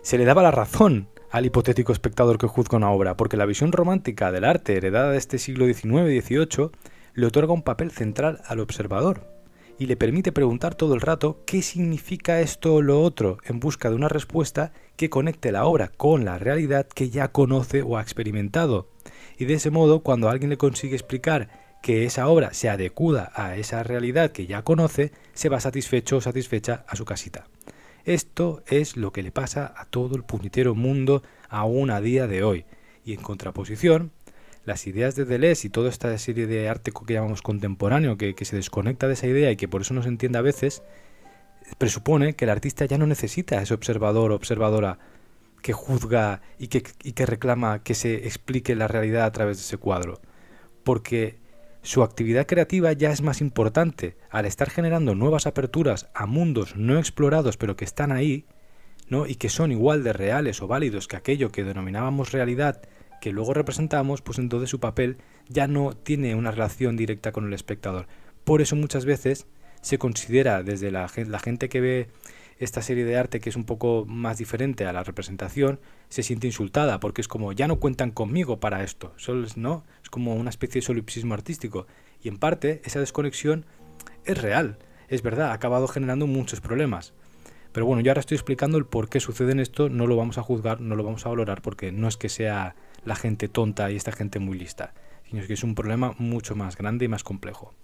se le daba la razón al hipotético espectador que juzga una obra, porque la visión romántica del arte heredada de este siglo XIX y XVIII le otorga un papel central al observador y le permite preguntar todo el rato qué significa esto o lo otro en busca de una respuesta que conecte la obra con la realidad que ya conoce o ha experimentado. Y de ese modo, cuando alguien le consigue explicar que esa obra se adecuda a esa realidad que ya conoce, se va satisfecho o satisfecha a su casita. Esto es lo que le pasa a todo el puñetero mundo aún a día de hoy. Y en contraposición, las ideas de Deleuze y toda esta serie de arte que llamamos contemporáneo, que, se desconecta de esa idea y que por eso no se entiende a veces, presupone que el artista ya no necesita a ese observador o observadora que juzga y que, y que reclama que se explique la realidad a través de ese cuadro. Porque su actividad creativa ya es más importante al estar generando nuevas aperturas a mundos no explorados pero que están ahí, ¿no? y que son igual de reales o válidos que aquello que denominábamos realidad que luego representamos, pues entonces su papel ya no tiene una relación directa con el espectador. Por eso muchas veces se considera desde la, gente que ve esta serie de arte que es un poco más diferente a la representación, se siente insultada, porque es como, ya no cuentan conmigo para esto, es, ¿no? Es como una especie de solipsismo artístico. Y en parte, esa desconexión es real, es verdad, ha acabado generando muchos problemas. Pero bueno, yo ahora estoy explicando el por qué sucede en esto, no lo vamos a juzgar, no lo vamos a valorar, porque no es que sea la gente tonta y esta gente muy lista, sino que es un problema mucho más grande y más complejo.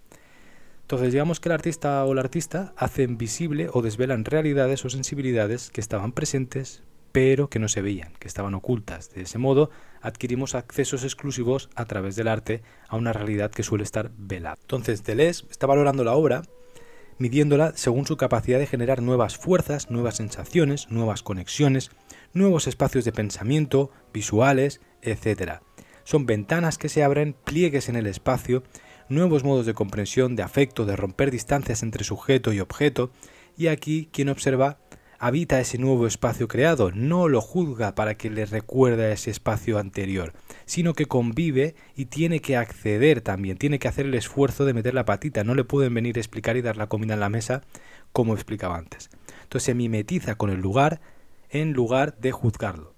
Entonces digamos que el artista o la artista hacen visible o desvelan realidades o sensibilidades que estaban presentes pero que no se veían, que estaban ocultas. De ese modo adquirimos accesos exclusivos a través del arte a una realidad que suele estar velada. Entonces Deleuze está valorando la obra midiéndola según su capacidad de generar nuevas fuerzas, nuevas sensaciones, nuevas conexiones, nuevos espacios de pensamiento, visuales, etcétera Son ventanas que se abren, pliegues en el espacio, nuevos modos de comprensión, de afecto, de romper distancias entre sujeto y objeto, y aquí quien observa habita ese nuevo espacio creado, no lo juzga para que le recuerde a ese espacio anterior, sino que convive y tiene que acceder también, tiene que hacer el esfuerzo de meter la patita, no le pueden venir a explicar y dar la comida en la mesa como explicaba antes. Entonces se mimetiza con el lugar en lugar de juzgarlo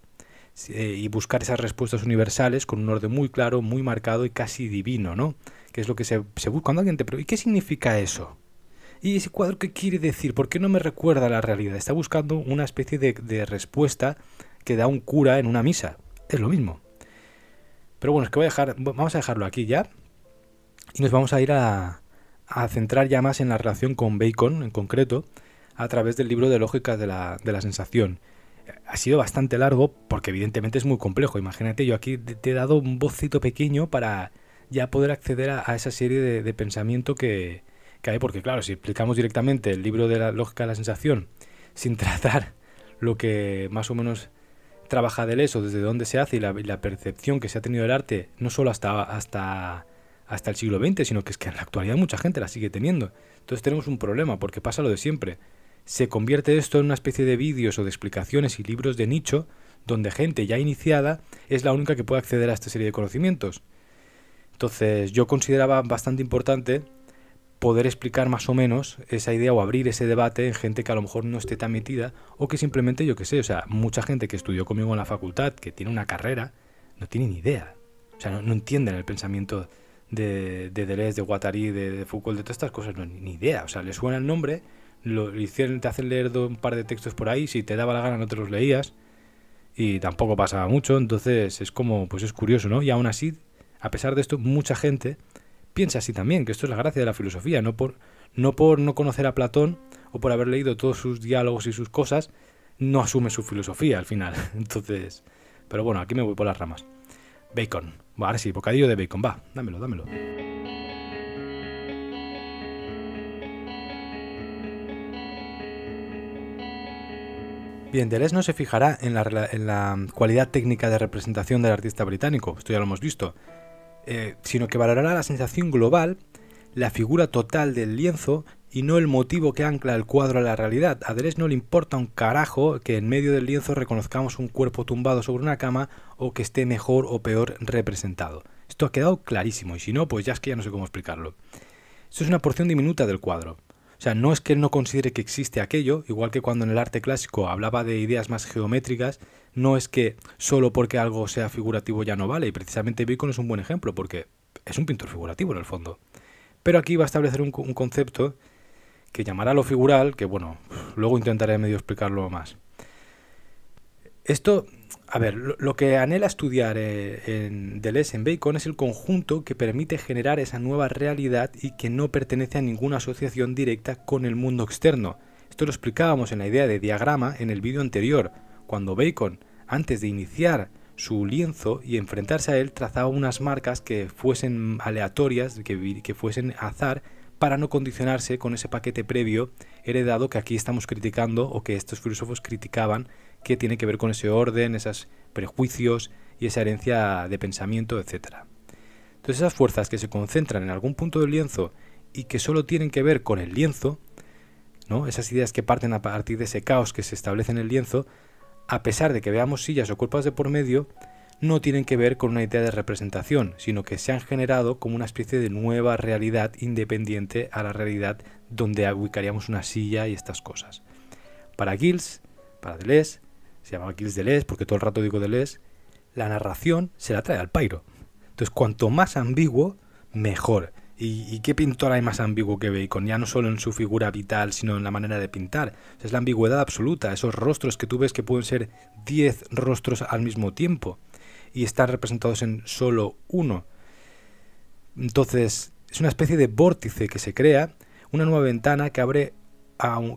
y buscar esas respuestas universales con un orden muy claro, muy marcado y casi divino, ¿no? Que es lo que se, busca cuando alguien te ¿y qué significa eso? ¿Y ese cuadro qué quiere decir? ¿Por qué no me recuerda a la realidad? Está buscando una especie de, de respuesta que da un cura en una misa. Es lo mismo. Pero bueno, es que voy a dejar, vamos a dejarlo aquí ya y nos vamos a ir a, a centrar ya más en la relación con Bacon en concreto a través del libro de lógica de la, de la sensación ha sido bastante largo porque evidentemente es muy complejo. Imagínate, yo aquí te he dado un bocito pequeño para ya poder acceder a, esa serie de, pensamiento que, hay, porque claro, si explicamos directamente el libro de la lógica de la sensación sin <laughs> tratar lo que más o menos trabaja del eso, desde dónde se hace y la, percepción que se ha tenido del arte, no solo hasta, hasta, hasta el siglo XX, sino que es que en la actualidad mucha gente la sigue teniendo. Entonces tenemos un problema porque pasa lo de siempre se convierte esto en una especie de vídeos o de explicaciones y libros de nicho donde gente ya iniciada es la única que puede acceder a esta serie de conocimientos. Entonces yo consideraba bastante importante poder explicar más o menos esa idea o abrir ese debate en gente que a lo mejor no esté tan metida o que simplemente yo qué sé, o sea, mucha gente que estudió conmigo en la facultad, que tiene una carrera, no tiene ni idea. O sea, no, entienden el pensamiento de, de Deleuze, de Guattari, de, Foucault, de todas estas cosas, no, ni idea. O sea, le suena el nombre, hicieron, te hacen leer un par de textos por ahí, si te daba la gana no te los leías y tampoco pasaba mucho, entonces es como, pues es curioso, ¿no? Y aún así, a pesar de esto, mucha gente piensa así también, que esto es la gracia de la filosofía, no por no, por no conocer a Platón o por haber leído todos sus diálogos y sus cosas, no asume su filosofía al final. <laughs> Entonces, pero bueno, aquí me voy por las ramas. Bacon. ahora sí, bocadillo de bacon, va, dámelo, dámelo. Bien, Deleuze no se fijará en la, cualidad técnica de representación del artista británico, esto ya lo hemos visto, eh, sino que valorará la sensación global, la figura total del lienzo y no el motivo que ancla el cuadro a la realidad. A Deleuze no le importa un carajo que en medio del lienzo reconozcamos un cuerpo tumbado sobre una cama o que esté mejor o peor representado. Esto ha quedado clarísimo y si no, pues ya es que ya no sé cómo explicarlo. Esto es una porción diminuta del cuadro. O sea, no es que él no considere que existe aquello, igual que cuando en el arte clásico hablaba de ideas más geométricas, no es que solo porque algo sea figurativo ya no vale, y precisamente Bacon es un buen ejemplo, porque es un pintor figurativo en el fondo. Pero aquí va a establecer un, un concepto que llamará lo figural, que bueno, luego intentaré medio explicarlo más. Esto a ver, lo, que anhela estudiar eh, en Deleuze en Bacon es el conjunto que permite generar esa nueva realidad y que no pertenece a ninguna asociación directa con el mundo externo. Esto lo explicábamos en la idea de diagrama en el vídeo anterior, cuando Bacon, antes de iniciar su lienzo y enfrentarse a él, trazaba unas marcas que fuesen aleatorias, que, que fuesen azar, para no condicionarse con ese paquete previo heredado que aquí estamos criticando o que estos filósofos criticaban que tiene que ver con ese orden, esos prejuicios y esa herencia de pensamiento, etc. Entonces esas fuerzas que se concentran en algún punto del lienzo y que solo tienen que ver con el lienzo, ¿no? esas ideas que parten a partir de ese caos que se establece en el lienzo, a pesar de que veamos sillas o cuerpos de por medio, no tienen que ver con una idea de representación, sino que se han generado como una especie de nueva realidad independiente a la realidad donde ubicaríamos una silla y estas cosas. Para Gilles, para Deleuze, se llamaba Kills Deleuze, porque todo el rato digo Deleuze, la narración se la trae al pairo. Entonces, cuanto más ambiguo, mejor. ¿Y, qué pintor hay más ambiguo que Bacon? Ya no solo en su figura vital, sino en la manera de pintar. es la ambigüedad absoluta, esos rostros que tú ves que pueden ser 10 rostros al mismo tiempo y están representados en solo uno. Entonces, es una especie de vórtice que se crea, una nueva ventana que, abre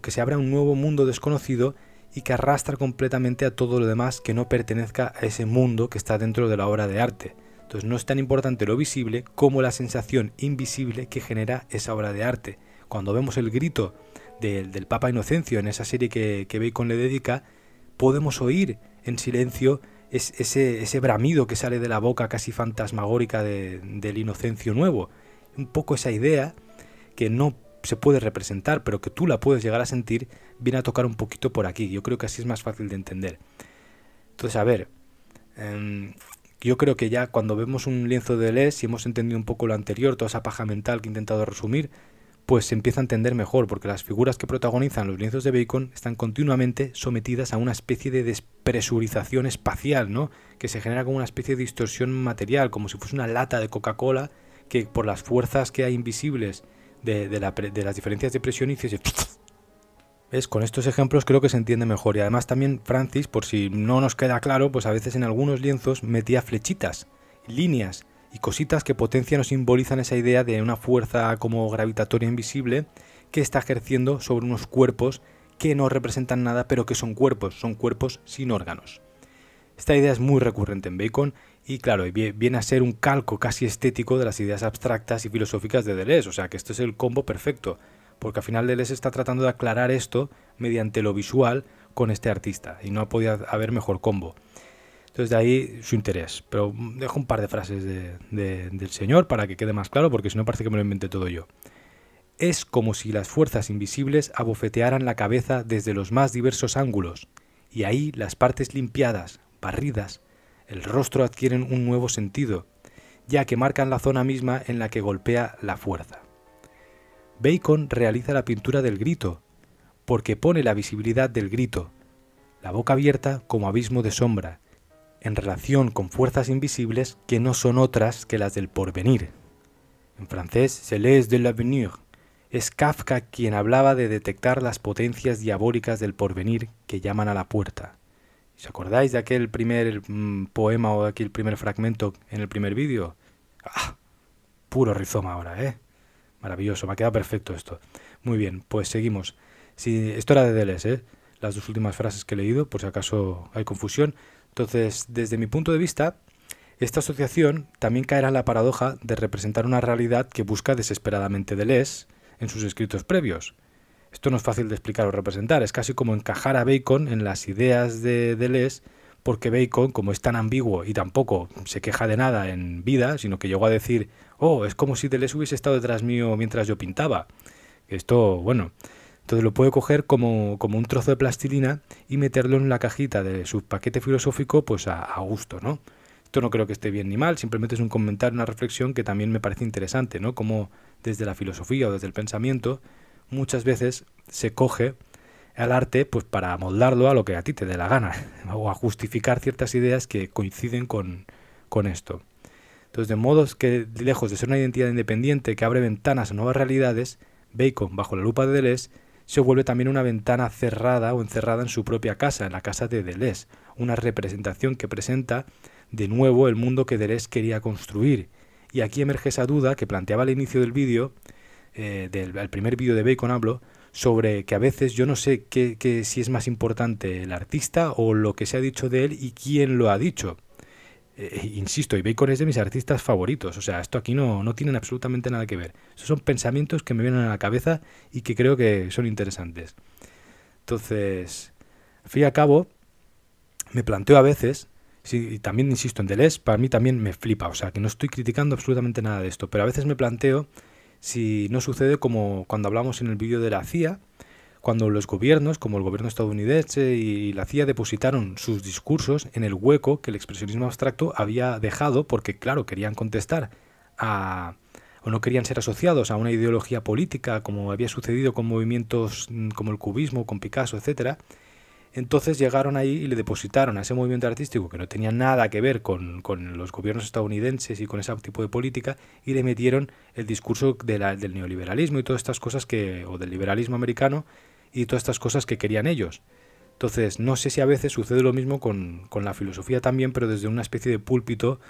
que se abre a un nuevo mundo desconocido y que arrastra completamente a todo lo demás que no pertenezca a ese mundo que está dentro de la obra de arte. Entonces no es tan importante lo visible como la sensación invisible que genera esa obra de arte. Cuando vemos el grito del, Papa Inocencio en esa serie que, que, Bacon le dedica, podemos oír en silencio ese, bramido que sale de la boca casi fantasmagórica del Inocencio Nuevo. Un poco esa idea que no se puede representar, pero que tú la puedes llegar a sentir, viene a tocar un poquito por aquí. Yo creo que así es más fácil de entender. Entonces, a ver, em, yo creo que ya cuando vemos un lienzo de Les y hemos entendido un poco lo anterior, toda esa paja mental que he intentado resumir, pues se empieza a entender mejor, porque las figuras que protagonizan los lienzos de Bacon están continuamente sometidas a una especie de despresurización espacial, ¿no? Que se genera como una especie de distorsión material, como si fuese una lata de Coca-Cola que por las fuerzas que hay invisibles de, las diferencias de presión y dices, ¿Ves? Con estos ejemplos creo que se entiende mejor. Y además también Francis, por si no nos queda claro, pues a veces en algunos lienzos metía flechitas, líneas y cositas que potencian o simbolizan esa idea de una fuerza como gravitatoria invisible que está ejerciendo sobre unos cuerpos que no representan nada, pero que son cuerpos, son cuerpos sin órganos. Esta idea es muy recurrente en Bacon y claro, viene a ser un calco casi estético de las ideas abstractas y filosóficas de Deleuze, o sea que esto es el combo perfecto, porque al final Deleuze está tratando de aclarar esto mediante lo visual con este artista, y no ha podido haber mejor combo. Entonces de ahí su interés, pero dejo un par de frases del señor para que quede más claro, porque si no parece que me lo inventé todo yo. Es como si las fuerzas invisibles abofetearan la cabeza desde los más diversos ángulos, y ahí las partes limpiadas, barridas, el rostro adquieren un nuevo sentido, ya que marcan la zona misma en la que golpea la fuerza. Bacon realiza la pintura del grito, porque pone la visibilidad del grito, la boca abierta como abismo de sombra, en relación con fuerzas invisibles que no son otras que las del porvenir. En francés se lee de l'avenir. Es Kafka quien hablaba de detectar las potencias diabólicas del porvenir que llaman a la puerta. ¿Os acordáis de aquel primer mm, poema o de aquel primer fragmento en el primer vídeo? ¡Ah! Puro rizoma ahora, ¿eh? Maravilloso, me ha quedado perfecto esto. Muy bien, pues seguimos. Si, esto era de Deleuze, ¿eh? las dos últimas frases que he leído, por si acaso hay confusión. Entonces, desde mi punto de vista, esta asociación también caerá en la paradoja de representar una realidad que busca desesperadamente Deleuze en sus escritos previos. Esto no es fácil de explicar o representar, es casi como encajar a Bacon en las ideas de Deleuze, porque Bacon, como es tan ambiguo y tampoco se queja de nada en vida, sino que llegó a decir, oh, es como si Deleuze hubiese estado detrás mío mientras yo pintaba. Esto, bueno, entonces lo puede coger como, como un trozo de plastilina y meterlo en la cajita de su paquete filosófico, pues a, gusto, ¿no? Esto no creo que esté bien ni mal, simplemente es un comentario, una reflexión que también me parece interesante, ¿no? Como desde la filosofía o desde el pensamiento muchas veces se coge al arte pues para moldarlo a lo que a ti te dé la gana <laughs> o a justificar ciertas ideas que coinciden con, esto. Entonces, de modos que, lejos de ser una identidad independiente que abre ventanas a nuevas realidades, Bacon, bajo la lupa de Deleuze, se vuelve también una ventana cerrada o encerrada en su propia casa, en la casa de Deleuze, una representación que presenta de nuevo el mundo que Deleuze quería construir. Y aquí emerge esa duda que planteaba al inicio del vídeo eh, del primer vídeo de Bacon hablo, sobre que a veces yo no sé qué, si es más importante el artista o lo que se ha dicho de él y quién lo ha dicho. Eh, e, insisto, y Bacon es de mis artistas favoritos, o sea, esto aquí no, no tienen absolutamente nada que ver. Esos son pensamientos que me vienen a la cabeza y que creo que son interesantes. Entonces, al fin y al cabo, me planteo a veces, y también insisto, en Deleuze para mí también me flipa, o sea, que no estoy criticando absolutamente nada de esto, pero a veces me planteo si no sucede como cuando hablamos en el vídeo de la CIA, cuando los gobiernos, como el gobierno estadounidense y la CIA, depositaron sus discursos en el hueco que el expresionismo abstracto había dejado, porque claro, querían contestar a, o no querían ser asociados a una ideología política, como había sucedido con movimientos mm, como el cubismo, con Picasso, etcétera, entonces llegaron ahí y le depositaron a ese movimiento artístico que no tenía nada que ver con, con los gobiernos estadounidenses y con ese tipo de política y le metieron el discurso del neoliberalismo y todas estas cosas que, o del liberalismo americano y todas estas cosas que querían ellos. Entonces, no sé si a veces sucede lo mismo con, con la filosofía también, pero desde una especie de púlpito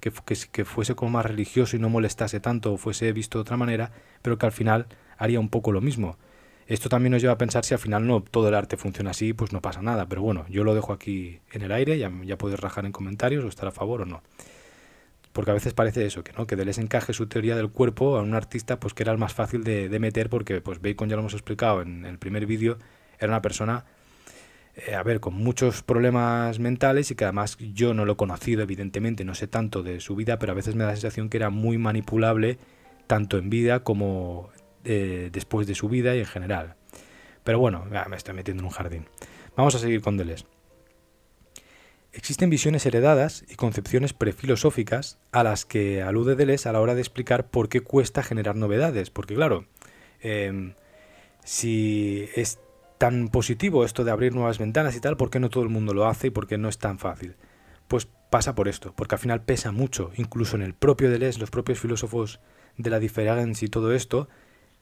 que, que, fuese como más religioso y no molestase tanto o fuese visto de otra manera, pero que al final haría un poco lo mismo. Esto también nos lleva a pensar si al final no todo el arte funciona así, pues no pasa nada. Pero bueno, yo lo dejo aquí en el aire, ya, ya podéis rajar en comentarios o estar a favor o no. Porque a veces parece eso, que no, que les encaje su teoría del cuerpo a un artista pues que era el más fácil de, meter, porque pues Bacon ya lo hemos explicado en el primer vídeo, era una persona eh, a ver, con muchos problemas mentales y que además yo no lo he conocido, evidentemente, no sé tanto de su vida, pero a veces me da la sensación que era muy manipulable, tanto en vida como eh, después de su vida y en general. Pero bueno, me estoy metiendo en un jardín. Vamos a seguir con Deleuze. Existen visiones heredadas y concepciones prefilosóficas a las que alude Deleuze a la hora de explicar por qué cuesta generar novedades. Porque claro, em, si es tan positivo esto de abrir nuevas ventanas y tal, ¿por qué no todo el mundo lo hace y por qué no es tan fácil? Pues pasa por esto, porque al final pesa mucho, incluso en el propio Deleuze, los propios filósofos de la diferencia y todo esto,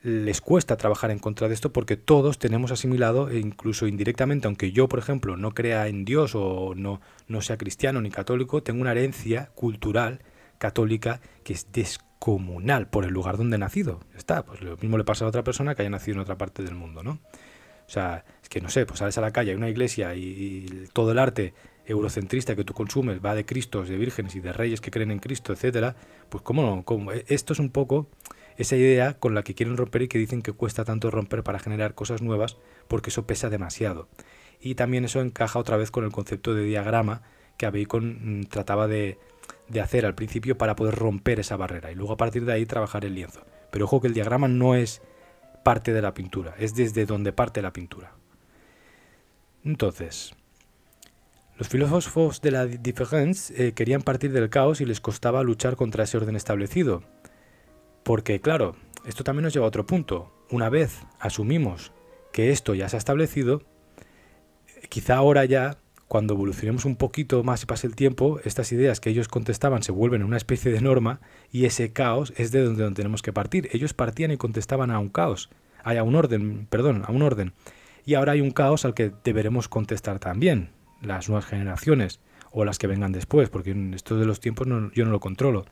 les cuesta trabajar en contra de esto porque todos tenemos asimilado, e incluso indirectamente, aunque yo, por ejemplo, no crea en Dios o no, no sea cristiano ni católico, tengo una herencia cultural católica que es descomunal por el lugar donde he nacido. Está, pues lo mismo le pasa a otra persona que haya nacido en otra parte del mundo, ¿no? O sea, es que no sé, pues sales a la calle, hay una iglesia y, todo el arte eurocentrista que tú consumes va de cristos, de vírgenes y de reyes que creen en Cristo, etcétera, pues cómo no, cómo, e, esto es un poco esa idea con la que quieren romper y que dicen que cuesta tanto romper para generar cosas nuevas porque eso pesa demasiado. Y también eso encaja otra vez con el concepto de diagrama que Bacon mm, trataba de, hacer al principio para poder romper esa barrera y luego a partir de ahí trabajar el lienzo. Pero ojo que el diagrama no es parte de la pintura, es desde donde parte la pintura. Entonces, los filósofos de la Difference eh, querían partir del caos y les costaba luchar contra ese orden establecido. Porque claro, esto también nos lleva a otro punto. Una vez asumimos que esto ya se ha establecido, quizá ahora ya, cuando evolucionemos un poquito más y pase el tiempo, estas ideas que ellos contestaban se vuelven una especie de norma y ese caos es de donde tenemos que partir. Ellos partían y contestaban a un caos, a un orden, perdón, a un orden. Y ahora hay un caos al que deberemos contestar también, las nuevas generaciones o las que vengan después, porque esto de los tiempos no, yo no lo controlo.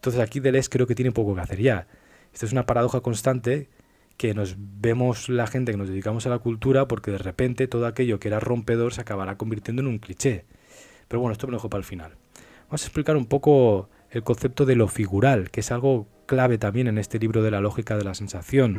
Entonces aquí Deleuze creo que tiene poco que hacer ya. Esta es una paradoja constante que nos vemos la gente que nos dedicamos a la cultura porque de repente todo aquello que era rompedor se acabará convirtiendo en un cliché. Pero bueno, esto me lo dejo para el final. Vamos a explicar un poco el concepto de lo figural, que es algo clave también en este libro de la lógica de la sensación.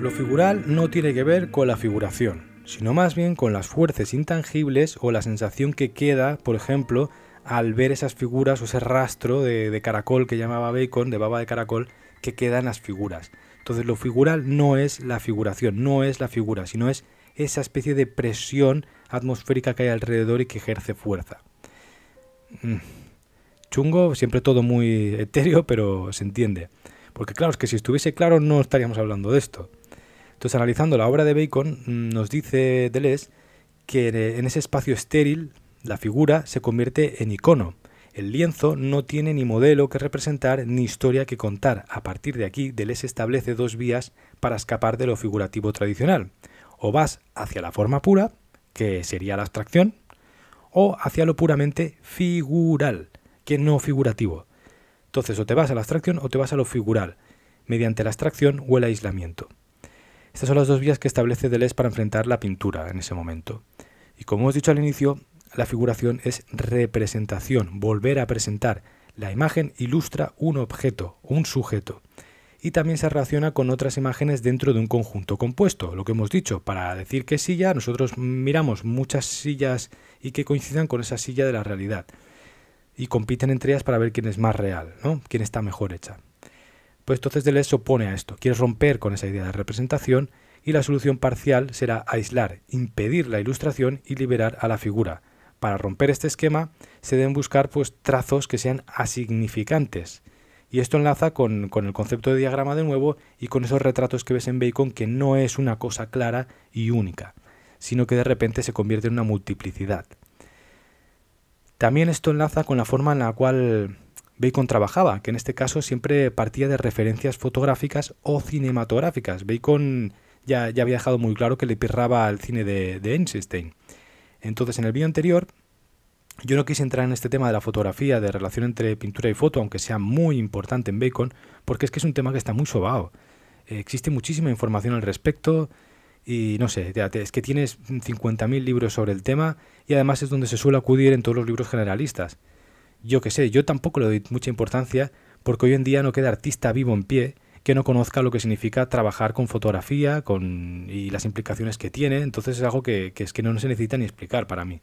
Lo figural no tiene que ver con la figuración sino más bien con las fuerzas intangibles o la sensación que queda, por ejemplo, al ver esas figuras o ese rastro de, caracol que llamaba Bacon, de baba de caracol, que queda en las figuras. Entonces lo figural no es la figuración, no es la figura, sino es esa especie de presión atmosférica que hay alrededor y que ejerce fuerza. Mm. Chungo, siempre todo muy etéreo, pero se entiende. Porque claro, es que si estuviese claro no estaríamos hablando de esto. Entonces, analizando la obra de Bacon, mm, nos dice Deleuze que eh, en ese espacio estéril la figura se convierte en icono. El lienzo no tiene ni modelo que representar ni historia que contar. A partir de aquí, Deleuze establece dos vías para escapar de lo figurativo tradicional. O vas hacia la forma pura, que sería la abstracción, o hacia lo puramente figural, que no figurativo. Entonces, o te vas a la abstracción o te vas a lo figural, mediante la abstracción o el aislamiento. Estas son las dos vías que establece Deleuze para enfrentar la pintura en ese momento. Y como hemos dicho al inicio, la figuración es representación, volver a presentar. La imagen ilustra un objeto, un sujeto. Y también se relaciona con otras imágenes dentro de un conjunto compuesto, lo que hemos dicho. Para decir qué silla, nosotros miramos muchas sillas y que coincidan con esa silla de la realidad. Y compiten entre ellas para ver quién es más real, ¿no? quién está mejor hecha. Pues entonces Deleuze se opone a esto, quiere romper con esa idea de representación y la solución parcial será aislar, impedir la ilustración y liberar a la figura. Para romper este esquema se deben buscar pues, trazos que sean asignificantes. Y esto enlaza con, con el concepto de diagrama de nuevo y con esos retratos que ves en Bacon que no es una cosa clara y única, sino que de repente se convierte en una multiplicidad. También esto enlaza con la forma en la cual Bacon trabajaba, que en este caso siempre partía de referencias fotográficas o cinematográficas. Bacon ya, ya había dejado muy claro que le pirraba al cine de, Einstein. Entonces, en el vídeo anterior, yo no quise entrar en este tema de la fotografía, de relación entre pintura y foto, aunque sea muy importante en Bacon, porque es que es un tema que está muy sobado. Eh, existe muchísima información al respecto y no sé, es que tienes 50.000 libros sobre el tema y además es donde se suele acudir en todos los libros generalistas. Yo qué sé, yo tampoco le doy mucha importancia porque hoy en día no queda artista vivo en pie que no conozca lo que significa trabajar con fotografía con, y las implicaciones que tiene. Entonces es algo que, es que no se necesita ni explicar para mí.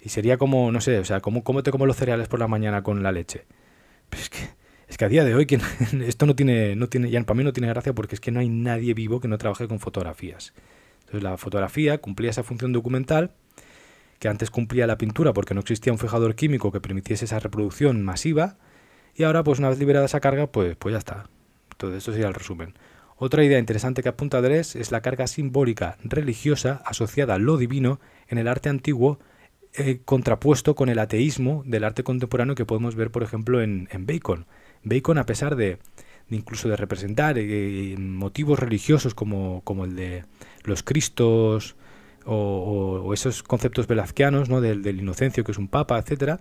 Y sería como, no sé, o sea, como, te como los cereales por la mañana con la leche. es que, es que a día de hoy <laughs> esto no tiene, no tiene, ya para mí no tiene gracia porque es que no hay nadie vivo que no trabaje con fotografías. Entonces la fotografía cumplía esa función documental que antes cumplía la pintura porque no existía un fijador químico que permitiese esa reproducción masiva, y ahora pues una vez liberada esa carga, pues, pues ya está. Todo esto sería el resumen. Otra idea interesante que apunta Dres es la carga simbólica religiosa asociada a lo divino en el arte antiguo, eh, contrapuesto con el ateísmo del arte contemporáneo que podemos ver, por ejemplo, en, Bacon. Bacon, a pesar de, incluso de representar eh, eh, motivos religiosos como, como, el de los cristos o, esos conceptos velazquianos ¿no? Del, inocencio que es un papa, etcétera,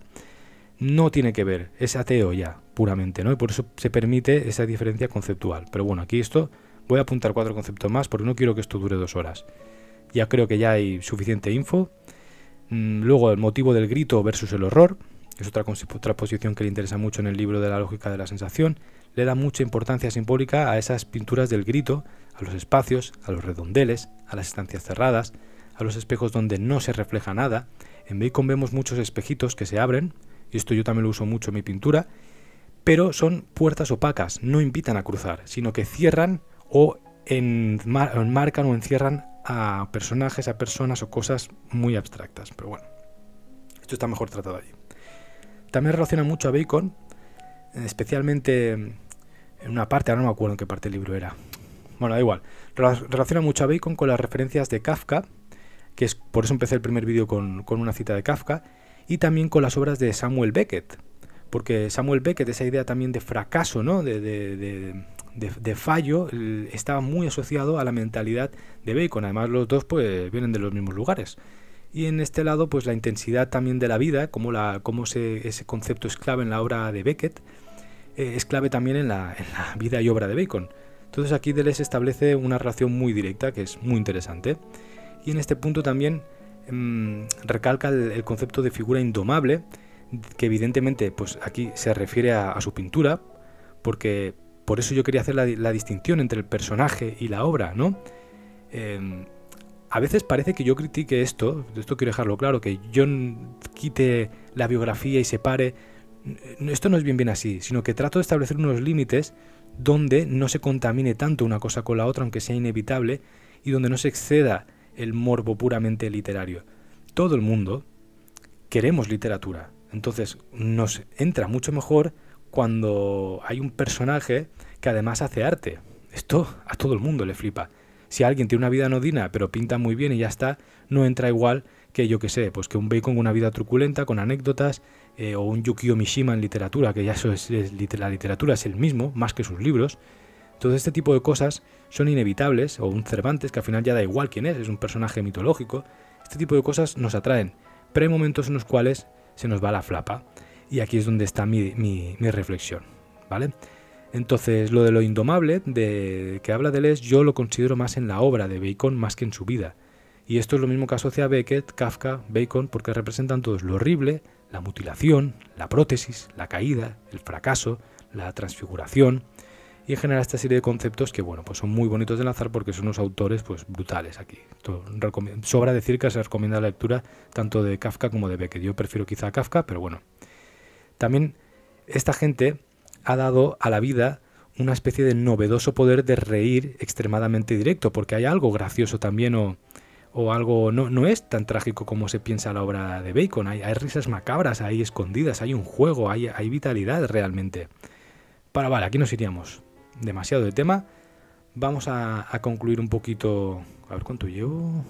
no tiene que ver, es ateo ya, puramente, ¿no? Y por eso se permite esa diferencia conceptual. Pero bueno, aquí esto voy a apuntar cuatro conceptos más porque no quiero que esto dure dos horas. Ya creo que ya hay suficiente info. Mm, luego el motivo del grito versus el horror, es otra, otra posición que le interesa mucho en el libro de la lógica de la sensación. Le da mucha importancia simbólica a esas pinturas del grito, a los espacios, a los redondeles, a las estancias cerradas, los espejos donde no se refleja nada. En Bacon vemos muchos espejitos que se abren, y esto yo también lo uso mucho en mi pintura, pero son puertas opacas, no invitan a cruzar, sino que cierran o enmarcan o encierran a personajes, a personas o cosas muy abstractas. Pero bueno, esto está mejor tratado allí. También relaciona mucho a Bacon, especialmente en una parte, ahora no me acuerdo en qué parte del libro era. Bueno, da igual. Relaciona mucho a Bacon con las referencias de Kafka que es por eso empecé el primer vídeo con, una cita de Kafka, y también con las obras de Samuel Beckett, porque Samuel Beckett, esa idea también de fracaso, de, fallo, estaba muy asociado a la mentalidad de Bacon. Además, los dos pues, vienen de los mismos lugares. Y en este lado, pues la intensidad también de la vida, como, la, como ese concepto es clave en la obra de Beckett, eh, es clave también en la, en la, vida y obra de Bacon. Entonces aquí Deleuze establece una relación muy directa que es muy interesante. Y en este punto también em, recalca el, concepto de figura indomable, que evidentemente pues, aquí se refiere a, su pintura, porque por eso yo quería hacer la, distinción entre el personaje y la obra, ¿no? Em, a veces parece que yo critique esto, esto quiero dejarlo claro, que yo quite la biografía y separe. Esto no es bien bien así, sino que trato de establecer unos límites donde no se contamine tanto una cosa con la otra, aunque sea inevitable, y donde no se exceda el morbo puramente literario. Todo el mundo queremos literatura. Entonces nos entra mucho mejor cuando hay un personaje que además hace arte. Esto a todo el mundo le flipa. Si alguien tiene una vida anodina pero pinta muy bien y ya está, no entra igual que yo que sé, pues que un Bacon con una vida truculenta, con anécdotas, eh, o un Yukio Mishima en literatura, que ya eso es, la literatura es el mismo, más que sus libros. Entonces este tipo de cosas son inevitables, o un Cervantes que al final ya da igual quién es, es un personaje mitológico, este tipo de cosas nos atraen, pero hay momentos en los cuales se nos va la flapa, y aquí es donde está mi, reflexión, ¿vale? Entonces, lo de lo indomable de, que habla de les yo lo considero más en la obra de Bacon más que en su vida. Y esto es lo mismo que asocia Beckett, Kafka, Bacon, porque representan todos lo horrible, la mutilación, la prótesis, la caída, el fracaso, la transfiguración, y genera esta serie de conceptos que bueno, pues son muy bonitos de lanzar porque son unos autores pues brutales aquí. sobra decir que se recomienda la lectura tanto de Kafka como de Beckett. Yo prefiero quizá a Kafka, pero bueno. También esta gente ha dado a la vida una especie de novedoso poder de reír extremadamente directo, porque hay algo gracioso también o, o algo no, no, es tan trágico como se piensa la obra de Bacon. Hay, hay risas macabras ahí escondidas, hay un juego, hay, hay vitalidad realmente. Para, vale, aquí nos iríamos demasiado de tema. Vamos a, concluir un poquito. A ver cuánto llevo.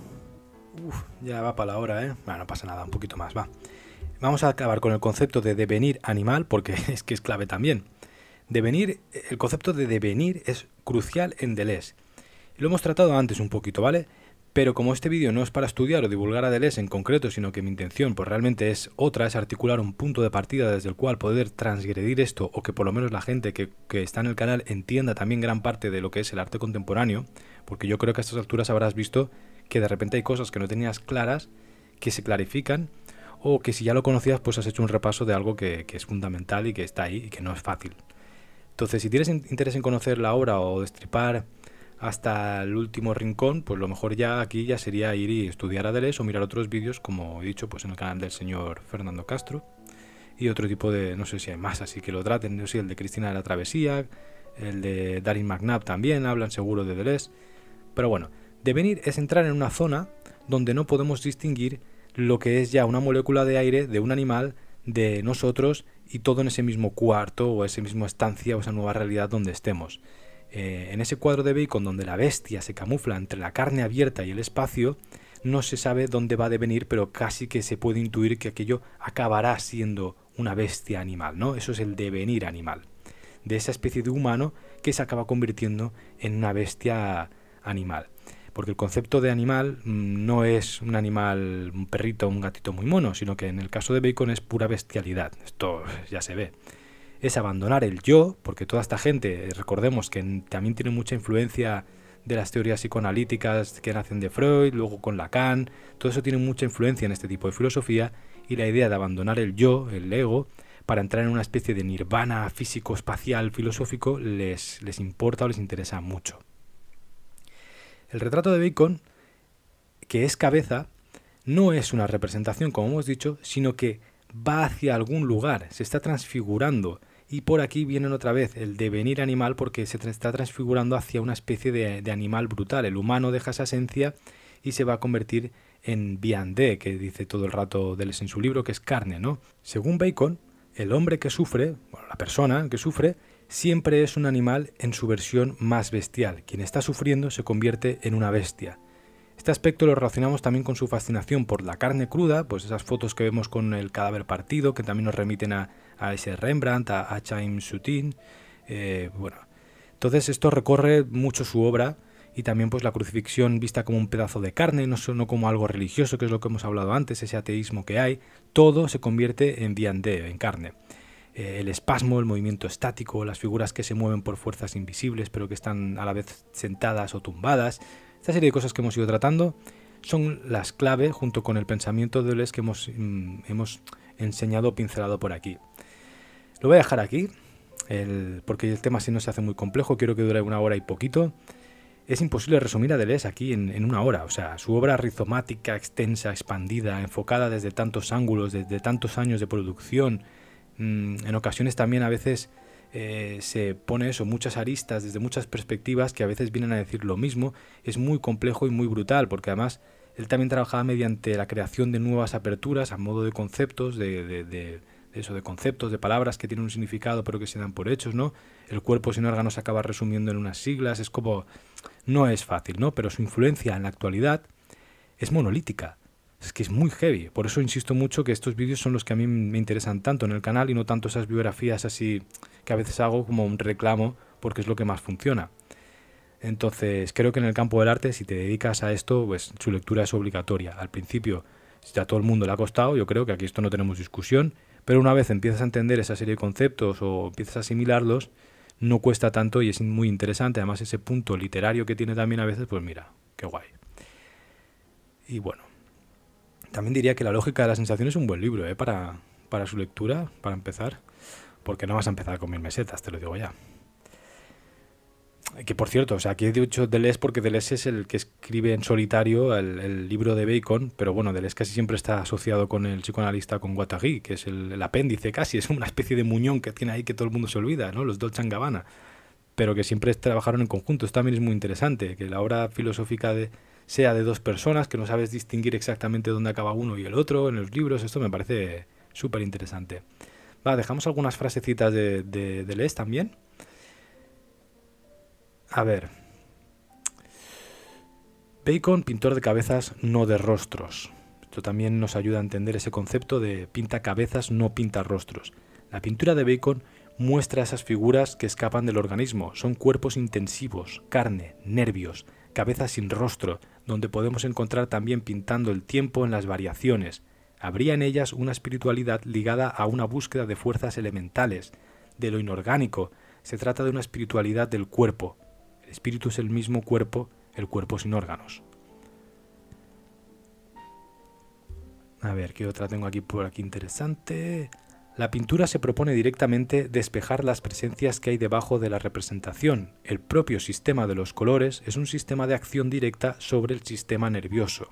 ya va para la hora, ¿eh? Bueno, no pasa nada, un poquito más, va. Vamos a acabar con el concepto de devenir animal, porque <laughs> es que es clave también. Devenir, el concepto de devenir es crucial en Deleuze. Lo hemos tratado antes un poquito, ¿vale? Pero como este vídeo no es para estudiar o divulgar a Deleuze en concreto, sino que mi intención pues realmente es otra, es articular un punto de partida desde el cual poder transgredir esto o que por lo menos la gente que, está en el canal entienda también gran parte de lo que es el arte contemporáneo, porque yo creo que a estas alturas habrás visto que de repente hay cosas que no tenías claras, que se clarifican, o que si ya lo conocías pues has hecho un repaso de algo que, que es fundamental y que está ahí y que no es fácil. Entonces, si tienes interés en conocer la obra o destripar hasta el último rincón, pues lo mejor ya aquí ya sería ir y estudiar a Deleuze o mirar otros vídeos, como he dicho, pues en el canal del señor Fernando Castro. Y otro tipo de, no sé si hay más, así que lo traten, no sé, el de Cristina de la Travesía, el de Darin McNabb también, hablan seguro de Deleuze. Pero bueno, devenir es entrar en una zona donde no podemos distinguir lo que es ya una molécula de aire de un animal, de nosotros y todo en ese mismo cuarto o ese mismo estancia o esa nueva realidad donde estemos. Eh, en ese cuadro de Bacon donde la bestia se camufla entre la carne abierta y el espacio, no se sabe dónde va a devenir, pero casi que se puede intuir que aquello acabará siendo una bestia animal, ¿no? Eso es el devenir animal, de esa especie de humano que se acaba convirtiendo en una bestia animal. Porque el concepto de animal mm, no es un animal, un perrito, un gatito muy mono, sino que en el caso de Bacon es pura bestialidad. Esto ya se ve es abandonar el yo, porque toda esta gente, recordemos que también tiene mucha influencia de las teorías psicoanalíticas que nacen de Freud, luego con Lacan, todo eso tiene mucha influencia en este tipo de filosofía y la idea de abandonar el yo, el ego, para entrar en una especie de nirvana físico, espacial, filosófico, les, les importa o les interesa mucho. El retrato de Bacon, que es cabeza, no es una representación, como hemos dicho, sino que va hacia algún lugar, se está transfigurando, y por aquí vienen otra vez el devenir animal porque se está transfigurando hacia una especie de, animal brutal. El humano deja esa esencia y se va a convertir en viande que dice todo el rato deles en su libro, que es carne, ¿no? Según Bacon, el hombre que sufre, bueno, la persona que sufre, siempre es un animal en su versión más bestial. Quien está sufriendo se convierte en una bestia. Este aspecto lo relacionamos también con su fascinación por la carne cruda, pues esas fotos que vemos con el cadáver partido, que también nos remiten a, a ese Rembrandt, a, Chaim Soutine, eh, bueno, entonces esto recorre mucho su obra y también pues la crucifixión vista como un pedazo de carne, no, solo como algo religioso, que es lo que hemos hablado antes, ese ateísmo que hay, todo se convierte en viandeo, en carne. Eh, el espasmo, el movimiento estático, las figuras que se mueven por fuerzas invisibles pero que están a la vez sentadas o tumbadas, esta serie de cosas que hemos ido tratando son las claves junto con el pensamiento de Oles que hemos, mm, hemos enseñado pincelado por aquí. Lo voy a dejar aquí, porque el tema si no se hace muy complejo, quiero que dure una hora y poquito. Es imposible resumir a Deleuze aquí en, una hora, o sea, su obra rizomática, extensa, expandida, enfocada desde tantos ángulos, desde tantos años de producción, mm, en ocasiones también a veces eh, se pone eso, muchas aristas desde muchas perspectivas que a veces vienen a decir lo mismo, es muy complejo y muy brutal, porque además él también trabajaba mediante la creación de nuevas aperturas a modo de conceptos, de eso, de conceptos, de palabras que tienen un significado pero que se dan por hechos, ¿no? El cuerpo sin órganos acaba resumiendo en unas siglas, es como... No es fácil, ¿no? Pero su influencia en la actualidad es monolítica, es que es muy heavy. Por eso insisto mucho que estos vídeos son los que a mí me interesan tanto en el canal y no tanto esas biografías así que a veces hago como un reclamo porque es lo que más funciona. Entonces, creo que en el campo del arte, si te dedicas a esto, pues su lectura es obligatoria. Al principio, si a todo el mundo le ha costado, yo creo que aquí esto no tenemos discusión pero una vez empiezas a entender esa serie de conceptos o empiezas a asimilarlos, no cuesta tanto y es muy interesante. Además, ese punto literario que tiene también a veces, pues mira, qué guay. Y bueno, también diría que La lógica de la sensación es un buen libro ¿eh? para, para su lectura, para empezar, porque no vas a empezar con mil mesetas, te lo digo ya que por cierto, o sea, aquí he dicho Deleuze porque Deleuze es el que escribe en solitario el, libro de Bacon, pero bueno, Deleuze casi siempre está asociado con el psicoanalista con Guattari, que es el, apéndice casi, es una especie de muñón que tiene ahí que todo el mundo se olvida, ¿no? Los Dolce Gabbana, pero que siempre trabajaron en conjunto. Esto también es muy interesante, que la obra filosófica de, sea de dos personas, que no sabes distinguir exactamente dónde acaba uno y el otro en los libros, esto me parece súper interesante. Va, dejamos algunas frasecitas de, de Deleuze también. A ver. Bacon, pintor de cabezas, no de rostros. Esto también nos ayuda a entender ese concepto de pinta cabezas, no pinta rostros. La pintura de Bacon muestra esas figuras que escapan del organismo. Son cuerpos intensivos, carne, nervios, cabezas sin rostro, donde podemos encontrar también pintando el tiempo en las variaciones. Habría en ellas una espiritualidad ligada a una búsqueda de fuerzas elementales, de lo inorgánico. Se trata de una espiritualidad del cuerpo, espíritu es el mismo cuerpo, el cuerpo sin órganos. A ver, ¿qué otra tengo aquí por aquí interesante? La pintura se propone directamente despejar las presencias que hay debajo de la representación. El propio sistema de los colores es un sistema de acción directa sobre el sistema nervioso.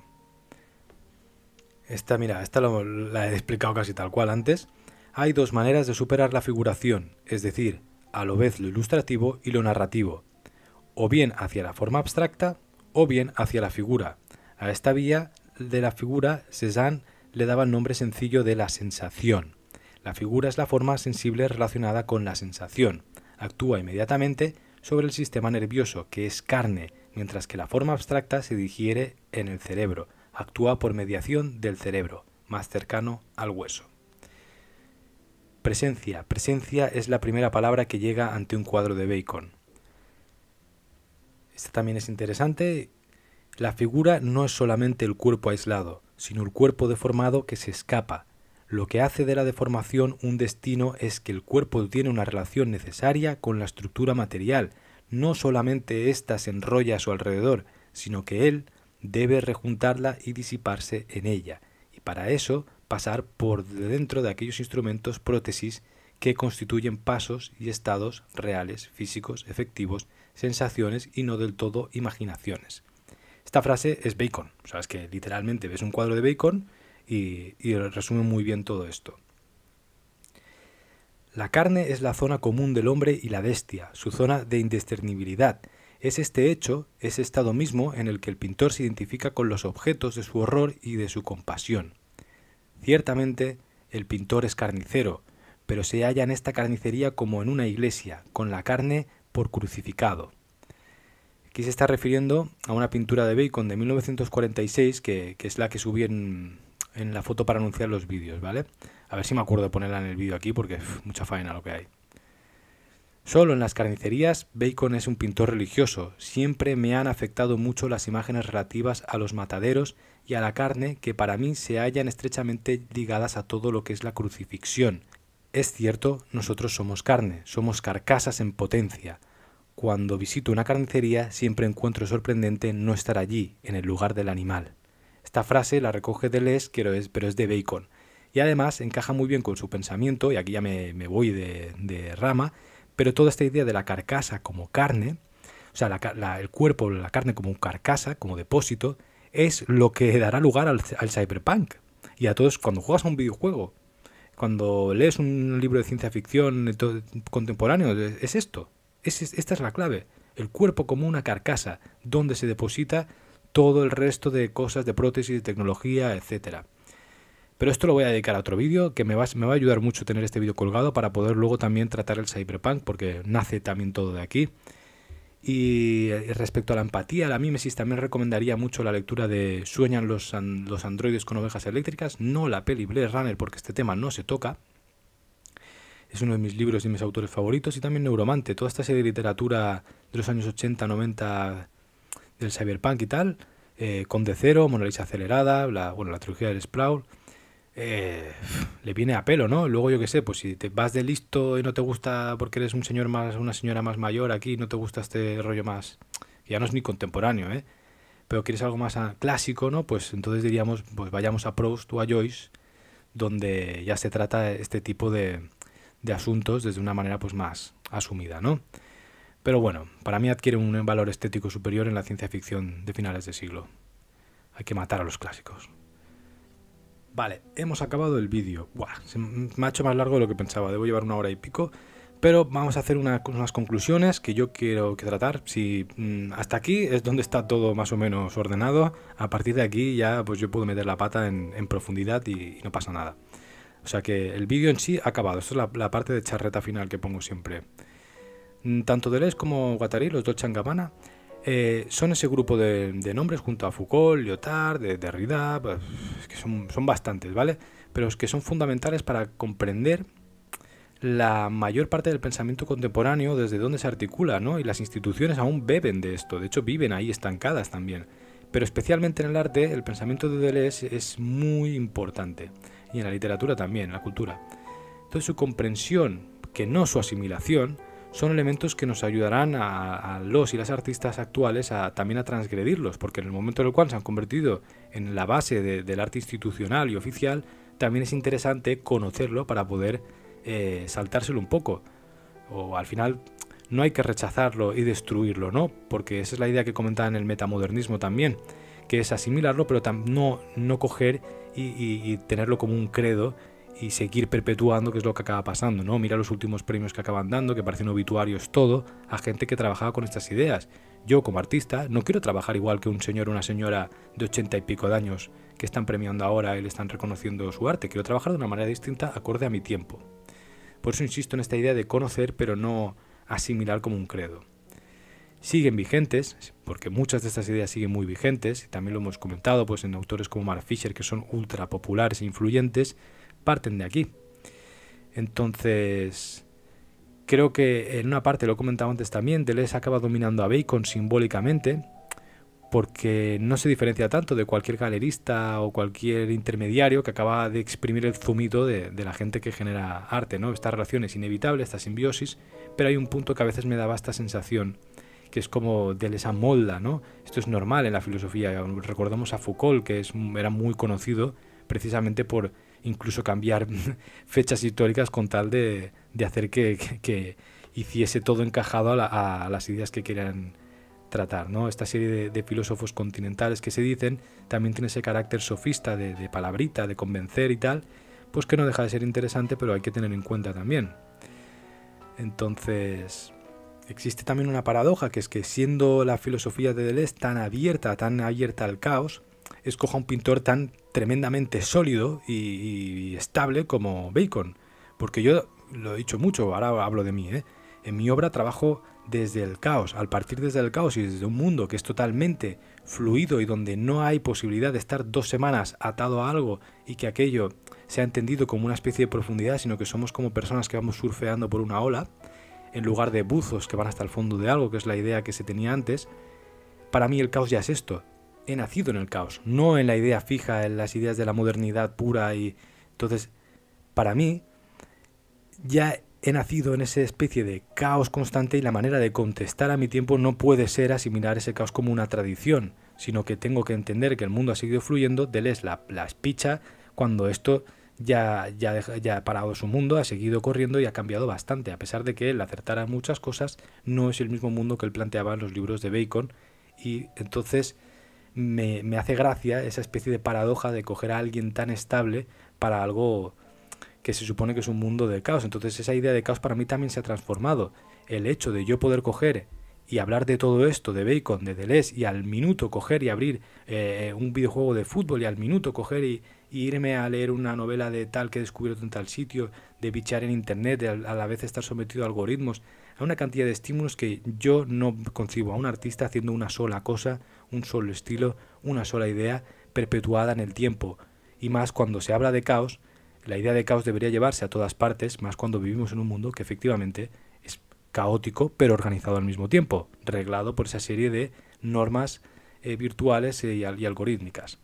Esta, mira, esta la he explicado casi tal cual antes. Hay dos maneras de superar la figuración, es decir, a lo vez lo ilustrativo y lo narrativo o bien hacia la forma abstracta o bien hacia la figura. A esta vía de la figura Cézanne le daba el nombre sencillo de la sensación. La figura es la forma sensible relacionada con la sensación. Actúa inmediatamente sobre el sistema nervioso, que es carne, mientras que la forma abstracta se digiere en el cerebro. Actúa por mediación del cerebro, más cercano al hueso. Presencia. Presencia es la primera palabra que llega ante un cuadro de Bacon. Esta también es interesante. La figura no es solamente el cuerpo aislado, sino el cuerpo deformado que se escapa. Lo que hace de la deformación un destino es que el cuerpo tiene una relación necesaria con la estructura material. No solamente ésta se enrolla a su alrededor, sino que él debe rejuntarla y disiparse en ella, y para eso pasar por dentro de aquellos instrumentos prótesis que constituyen pasos y estados reales, físicos, efectivos sensaciones y no del todo imaginaciones. Esta frase es Bacon, sabes es que literalmente ves un cuadro de Bacon y, resume muy bien todo esto. La carne es la zona común del hombre y la bestia, su zona de indiscernibilidad. Es este hecho, ese estado mismo en el que el pintor se identifica con los objetos de su horror y de su compasión. Ciertamente, el pintor es carnicero, pero se halla en esta carnicería como en una iglesia, con la carne por crucificado. Aquí se está refiriendo a una pintura de Bacon de 1946, que, es la que subí en, en, la foto para anunciar los vídeos, ¿vale? A ver si me acuerdo de ponerla en el vídeo aquí, porque es mucha faena lo que hay. Solo en las carnicerías, Bacon es un pintor religioso. Siempre me han afectado mucho las imágenes relativas a los mataderos y a la carne que para mí se hallan estrechamente ligadas a todo lo que es la crucifixión, es cierto, nosotros somos carne, somos carcasas en potencia. Cuando visito una carnicería siempre encuentro sorprendente no estar allí, en el lugar del animal. Esta frase la recoge Deleuze, pero es de Bacon. Y además encaja muy bien con su pensamiento, y aquí ya me, voy de, rama, pero toda esta idea de la carcasa como carne, o sea, el cuerpo, la carne como carcasa, como depósito, es lo que dará lugar al, al cyberpunk. Y a todos, cuando juegas a un videojuego, cuando lees un libro de ciencia ficción eh, contemporáneo, es esto. esta es la clave. El cuerpo como una carcasa donde se deposita todo el resto de cosas, de prótesis, de tecnología, etc Pero esto lo voy a dedicar a otro vídeo, que me va, me va a ayudar mucho tener este vídeo colgado para poder luego también tratar el cyberpunk, porque nace también todo de aquí. Y eh, respecto a la empatía, la mímesis, también recomendaría mucho la lectura de Sueñan los, los androides con ovejas eléctricas, no la peli Blair Runner, porque este tema no se toca. Es uno de mis libros y mis autores favoritos, y también Neuromante, toda esta serie de literatura de los años 80, 90 del cyberpunk y tal, eh, con de Cero, Mona Lisa Acelerada, la, bueno, la trilogía del Sproul. Eh, le viene a pelo, ¿no? Luego yo qué sé, pues si te vas de listo y no te gusta porque eres un señor más, una señora más mayor aquí, no te gusta este rollo más, ya no es ni contemporáneo, ¿eh? Pero quieres algo más clásico, ¿no? Pues entonces diríamos, pues vayamos a Proust o a Joyce, donde ya se trata este tipo de, de asuntos desde una manera pues más asumida, ¿no? Pero bueno, para mí adquiere un valor estético superior en la ciencia ficción de finales de siglo. Hay que matar a los clásicos. Vale, hemos acabado el vídeo. Me ha hecho más largo de lo que pensaba, debo llevar una hora y pico. Pero vamos a hacer unas conclusiones que yo quiero que tratar. Si mm, hasta aquí es donde está todo más o menos ordenado, a partir de aquí ya pues yo puedo meter la pata en, profundidad y, no pasa nada. O sea que el vídeo en sí ha acabado. Esto es la, parte de charreta final que pongo siempre. Mm, tanto Deleuze como Guattari, los dos changamana eh, son ese grupo de, nombres junto a Foucault, Lyotard, Derrida, eh, que son, son bastantes, ¿vale? Pero es que son fundamentales para comprender la mayor parte del pensamiento contemporáneo desde donde se articula, ¿no? Y las instituciones aún beben de esto, de hecho viven ahí estancadas también. Pero especialmente en el arte, el pensamiento de Deleuze es muy importante, y en la literatura también, en la cultura. Entonces su comprensión, que no su asimilación, son elementos que nos ayudarán a, los y las artistas actuales también a transgredirlos, porque en el momento en el cual se han convertido en la base del arte institucional y oficial, también es interesante conocerlo para poder eh, saltárselo un poco. O al final no hay que rechazarlo y destruirlo, ¿no? Porque esa es la idea que comentaba en el metamodernismo también, que es asimilarlo, pero no, no coger y tenerlo como un credo y seguir perpetuando, que es lo que acaba pasando, ¿no? Mira los últimos premios que acaban dando, que parecen obituarios todo, a gente que trabajaba con estas ideas. Yo, como artista, no quiero trabajar igual que un señor o una señora de ochenta y pico de años que están premiando ahora y le están reconociendo su arte. Quiero trabajar de una manera distinta, acorde a mi tiempo. Por eso insisto en esta idea de conocer, pero no asimilar como un credo. Siguen vigentes, porque muchas de estas ideas siguen muy vigentes, y también lo hemos comentado pues, en autores como Mark Fisher, que son ultra populares e influyentes, parten de aquí. Entonces, creo que en una parte, lo he comentado antes también, Deleuze acaba dominando a Bacon simbólicamente, porque no se diferencia tanto de cualquier galerista o cualquier intermediario que acaba de exprimir el zumito de, la gente que genera arte, ¿no? Esta relación es inevitable, esta simbiosis, pero hay un punto que a veces me daba esta sensación, que es como de esa molda, ¿no? Esto es normal en la filosofía. Recordamos a Foucault, que es, era muy conocido precisamente por incluso cambiar <laughs> fechas históricas con tal de, hacer que, hiciese todo encajado a, las ideas que querían tratar. ¿no? Esta serie de, filósofos continentales que se dicen también tiene ese carácter sofista de, de, palabrita, de convencer y tal, pues que no deja de ser interesante, pero hay que tener en cuenta también. Entonces, existe también una paradoja, que es que siendo la filosofía de Deleuze tan abierta, tan abierta al caos, escoja un pintor tan tremendamente sólido y, estable como Bacon. Porque yo lo he dicho mucho, ahora hablo de mí, ¿eh? en mi obra trabajo desde el caos, al partir desde el caos y desde un mundo que es totalmente fluido y donde no hay posibilidad de estar dos semanas atado a algo y que aquello sea entendido como una especie de profundidad, sino que somos como personas que vamos surfeando por una ola, en lugar de buzos que van hasta el fondo de algo, que es la idea que se tenía antes, para mí el caos ya es esto, he nacido en el caos, no en la idea fija, en las ideas de la modernidad pura y entonces para mí ya he nacido en esa especie de caos constante y la manera de contestar a mi tiempo no puede ser asimilar ese caos como una tradición, sino que tengo que entender que el mundo ha seguido fluyendo, déles la, la espicha cuando esto ya, ya, ya, ha parado su mundo, ha seguido corriendo y ha cambiado bastante, a pesar de que él acertara muchas cosas, no es el mismo mundo que él planteaba en los libros de Bacon y entonces me, hace gracia esa especie de paradoja de coger a alguien tan estable para algo que se supone que es un mundo de caos. Entonces esa idea de caos para mí también se ha transformado. El hecho de yo poder coger y hablar de todo esto, de Bacon, de Deleuze, y al minuto coger y abrir eh, un videojuego de fútbol, y al minuto coger y, irme a leer una novela de tal que he descubierto en tal sitio, de bichar en internet, de a la vez estar sometido a algoritmos, a una cantidad de estímulos que yo no concibo a un artista haciendo una sola cosa un solo estilo, una sola idea, perpetuada en el tiempo. Y más cuando se habla de caos, la idea de caos debería llevarse a todas partes, más cuando vivimos en un mundo que efectivamente es caótico, pero organizado al mismo tiempo, reglado por esa serie de normas eh, virtuales eh, y, y algorítmicas.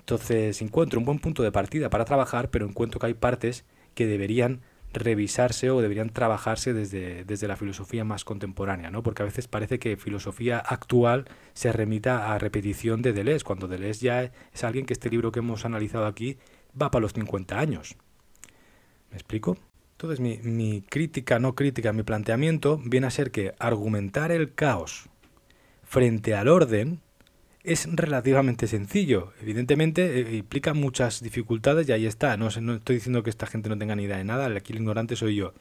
Entonces encuentro un buen punto de partida para trabajar, pero encuentro que hay partes que deberían revisarse o deberían trabajarse desde, la filosofía más contemporánea, ¿no? porque a veces parece que filosofía actual se remita a repetición de Deleuze, cuando Deleuze ya es alguien que este libro que hemos analizado aquí va para los 50 años. ¿Me explico? Entonces mi crítica, no crítica, mi planteamiento viene a ser que argumentar el caos frente al orden es relativamente sencillo. Evidentemente eh, implica muchas dificultades y ahí está. No, no estoy diciendo que esta gente no tenga ni idea de nada, aquí el ignorante soy yo.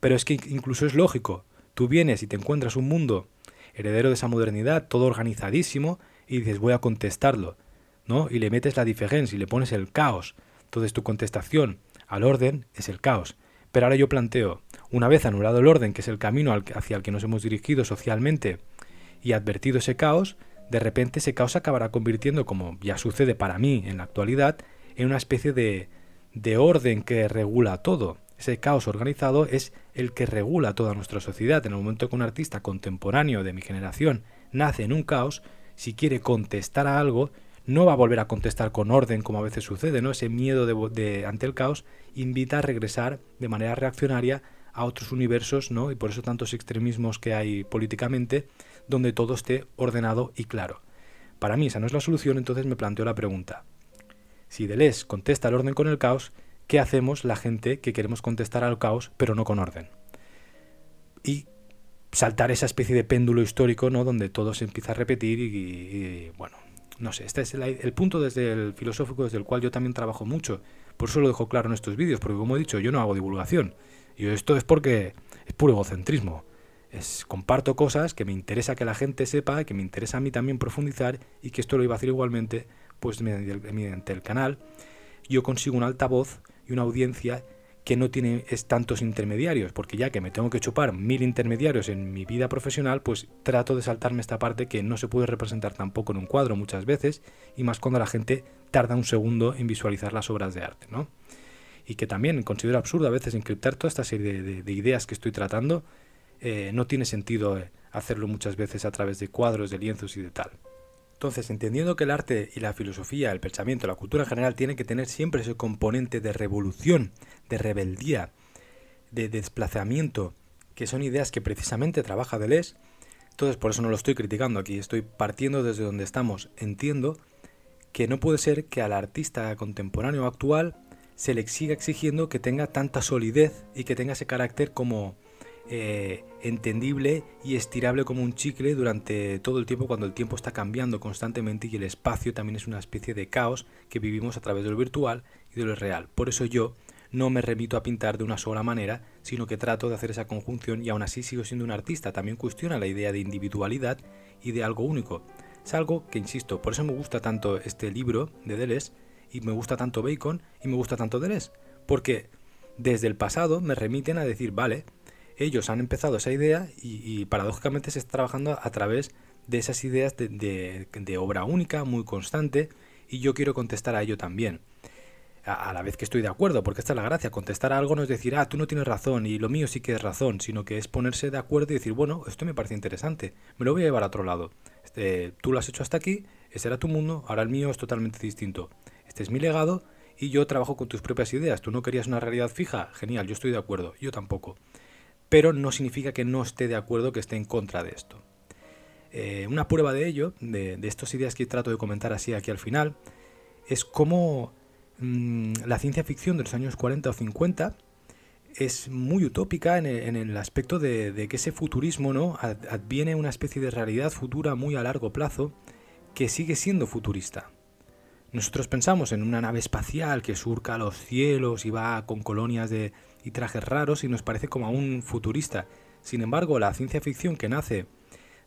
Pero es que incluso es lógico. Tú vienes y te encuentras un mundo heredero de esa modernidad, todo organizadísimo, y dices voy a contestarlo. ¿no? Y le metes la diferencia y le pones el caos. Entonces tu contestación al orden es el caos. Pero ahora yo planteo, una vez anulado el orden, que es el camino hacia el que nos hemos dirigido socialmente, y advertido ese caos, de repente ese caos acabará convirtiendo, como ya sucede para mí en la actualidad, en una especie de, de orden que regula todo. Ese caos organizado es el que regula toda nuestra sociedad. En el momento que un artista contemporáneo de mi generación nace en un caos, si quiere contestar a algo, no va a volver a contestar con orden como a veces sucede, ¿no? Ese miedo de, de, ante el caos invita a regresar de manera reaccionaria a otros universos, ¿no? Y por eso tantos extremismos que hay políticamente, donde todo esté ordenado y claro. Para mí esa no es la solución, entonces me planteo la pregunta. Si Deleuze contesta el orden con el caos, ¿qué hacemos la gente que queremos contestar al caos pero no con orden? Y saltar esa especie de péndulo histórico, ¿no? Donde todo se empieza a repetir y, bueno, no sé, este es el, punto desde el filosófico desde el cual yo también trabajo mucho. Por eso lo dejo claro en estos vídeos, porque como he dicho, yo no hago divulgación. y esto es porque es puro egocentrismo comparto cosas que me interesa que la gente sepa, que me interesa a mí también profundizar y que esto lo iba a hacer igualmente pues mediante el canal. Yo consigo un altavoz y una audiencia que no tiene tantos intermediarios, porque ya que me tengo que chupar mil intermediarios en mi vida profesional, pues trato de saltarme esta parte que no se puede representar tampoco en un cuadro muchas veces, y más cuando la gente tarda un segundo en visualizar las obras de arte, ¿no? Y que también considero absurdo a veces encriptar toda esta serie de ideas que estoy tratando eh, no tiene sentido eh, hacerlo muchas veces a través de cuadros, de lienzos y de tal. Entonces, entendiendo que el arte y la filosofía, el pensamiento, la cultura en general tienen que tener siempre ese componente de revolución, de rebeldía, de desplazamiento, que son ideas que precisamente trabaja Deleuze, entonces por eso no lo estoy criticando aquí, estoy partiendo desde donde estamos. Entiendo que no puede ser que al artista contemporáneo actual se le siga exigiendo que tenga tanta solidez y que tenga ese carácter como eh, entendible y estirable como un chicle durante todo el tiempo cuando el tiempo está cambiando constantemente y el espacio también es una especie de caos que vivimos a través de lo virtual y de lo real. Por eso yo no me remito a pintar de una sola manera, sino que trato de hacer esa conjunción y aún así sigo siendo un artista. También cuestiona la idea de individualidad y de algo único. Es algo que, insisto, por eso me gusta tanto este libro de Deleuze y me gusta tanto Bacon y me gusta tanto Deleuze. Porque desde el pasado me remiten a decir, vale, ellos han empezado esa idea y, paradójicamente se está trabajando a través de esas ideas de, obra única, muy constante, y yo quiero contestar a ello también. A, la vez que estoy de acuerdo, porque esta es la gracia, contestar a algo no es decir, ah, tú no tienes razón y lo mío sí que es razón, sino que es ponerse de acuerdo y decir, bueno, esto me parece interesante, me lo voy a llevar a otro lado. Este, tú lo has hecho hasta aquí, ese era tu mundo, ahora el mío es totalmente distinto. Este es mi legado y yo trabajo con tus propias ideas. Tú no querías una realidad fija, genial, yo estoy de acuerdo, yo tampoco pero no significa que no esté de acuerdo, que esté en contra de esto. Eh, una prueba de ello, de, estas ideas que trato de comentar así aquí al final, es cómo mm, la ciencia ficción de los años 40 o 50 es muy utópica en el, aspecto de, de, que ese futurismo ¿no? adviene una especie de realidad futura muy a largo plazo que sigue siendo futurista. Nosotros pensamos en una nave espacial que surca los cielos y va con colonias de, y trajes raros y nos parece como a un futurista. Sin embargo, la ciencia ficción que nace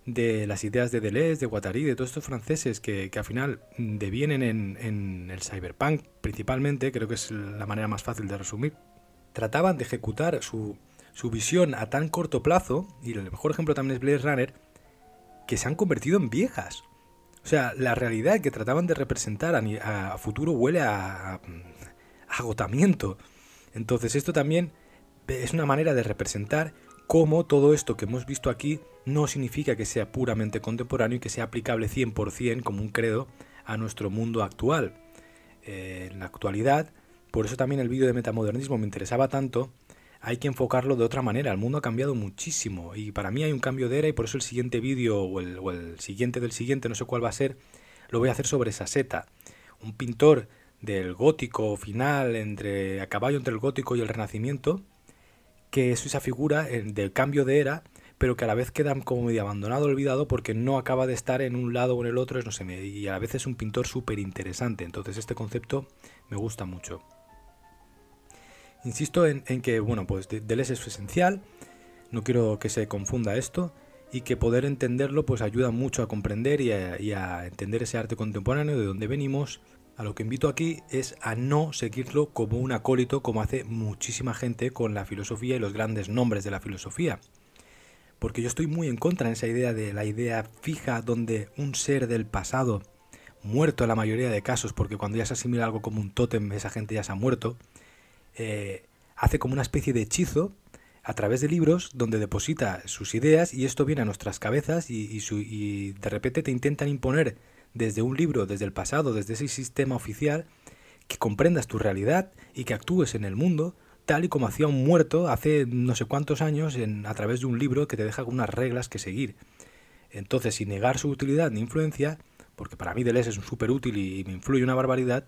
de las ideas de Deleuze, de Guattari, de todos estos franceses que, al final mm, devienen en, el cyberpunk principalmente, creo que es la manera más fácil de resumir, trataban de ejecutar su, visión a tan corto plazo, y el mejor ejemplo también es Blade Runner, que se han convertido en viejas. O sea, la realidad que trataban de representar a, futuro huele a mm, agotamiento. Entonces esto también es una manera de representar cómo todo esto que hemos visto aquí no significa que sea puramente contemporáneo y que sea aplicable 100% como un credo a nuestro mundo actual. Eh, en la actualidad, por eso también el vídeo de metamodernismo me interesaba tanto, hay que enfocarlo de otra manera. El mundo ha cambiado muchísimo y para mí hay un cambio de era y por eso el siguiente vídeo o el, siguiente del siguiente, no sé cuál va a ser, lo voy a hacer sobre esa seta. un pintor del gótico final, entre, a caballo entre el gótico y el renacimiento, que es esa figura del cambio de era, pero que a la vez queda como medio abandonado, olvidado, porque no acaba de estar en un lado o en el otro, no sé, y a la vez es un pintor súper interesante. Entonces este concepto me gusta mucho. Insisto en, que, bueno, pues Deleuze es esencial, no quiero que se confunda esto, y que poder entenderlo pues ayuda mucho a comprender y a, entender ese arte contemporáneo, de donde venimos, a lo que invito aquí es a no seguirlo como un acólito como hace muchísima gente con la filosofía y los grandes nombres de la filosofía. Porque yo estoy muy en contra de esa idea de la idea fija donde un ser del pasado, muerto en la mayoría de casos, porque cuando ya se asimila algo como un tótem, esa gente ya se ha muerto, eh, hace como una especie de hechizo a través de libros donde deposita sus ideas y esto viene a nuestras cabezas y, y de repente te intentan imponer desde un libro, desde el pasado, desde ese sistema oficial, que comprendas tu realidad y que actúes en el mundo tal y como hacía un muerto hace no sé cuántos años en, a través de un libro que te deja unas reglas que seguir. Entonces, sin negar su utilidad ni influencia, porque para mí Deleuze es súper útil y me influye una barbaridad,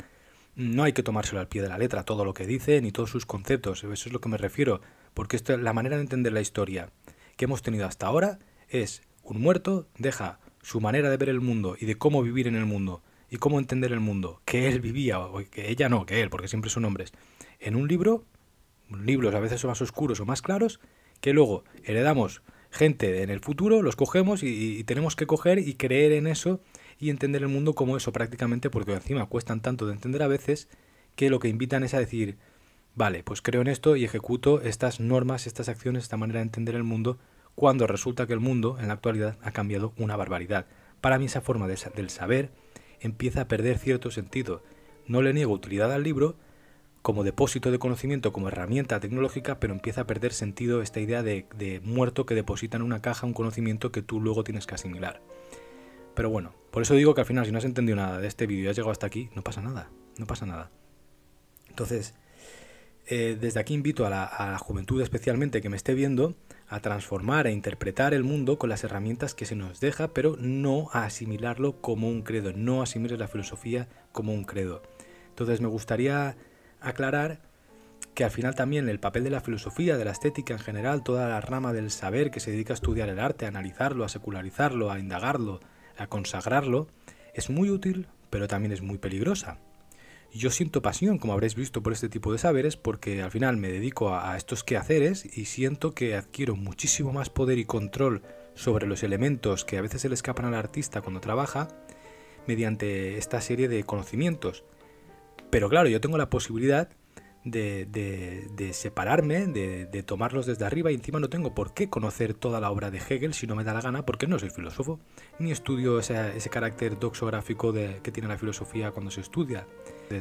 no hay que tomárselo al pie de la letra todo lo que dice ni todos sus conceptos, eso es lo que me refiero, porque la manera de entender la historia que hemos tenido hasta ahora es un muerto deja su manera de ver el mundo y de cómo vivir en el mundo y cómo entender el mundo, que él vivía, o que ella no, que él, porque siempre son hombres, en un libro, libros a veces son más oscuros o más claros, que luego heredamos gente en el futuro, los cogemos y, y tenemos que coger y creer en eso y entender el mundo como eso prácticamente, porque encima cuestan tanto de entender a veces que lo que invitan es a decir, vale, pues creo en esto y ejecuto estas normas, estas acciones, esta manera de entender el mundo cuando resulta que el mundo en la actualidad ha cambiado una barbaridad. Para mí esa forma del saber empieza a perder cierto sentido. No le niego utilidad al libro como depósito de conocimiento, como herramienta tecnológica, pero empieza a perder sentido esta idea de, muerto que deposita en una caja un conocimiento que tú luego tienes que asimilar. Pero bueno, por eso digo que al final si no has entendido nada de este vídeo y has llegado hasta aquí, no pasa nada, no pasa nada. Entonces, eh, desde aquí invito a la, a la juventud especialmente que me esté viendo a transformar, e interpretar el mundo con las herramientas que se nos deja, pero no a asimilarlo como un credo, no asimilar la filosofía como un credo. Entonces me gustaría aclarar que al final también el papel de la filosofía, de la estética en general, toda la rama del saber que se dedica a estudiar el arte, a analizarlo, a secularizarlo, a indagarlo, a consagrarlo, es muy útil, pero también es muy peligrosa. Yo siento pasión, como habréis visto, por este tipo de saberes, porque al final me dedico a, estos quehaceres y siento que adquiero muchísimo más poder y control sobre los elementos que a veces se le escapan al artista cuando trabaja mediante esta serie de conocimientos. Pero claro, yo tengo la posibilidad de, separarme, de, tomarlos desde arriba y encima no tengo por qué conocer toda la obra de Hegel si no me da la gana, porque no soy filósofo, ni estudio ese, ese carácter doxográfico que tiene la filosofía cuando se estudia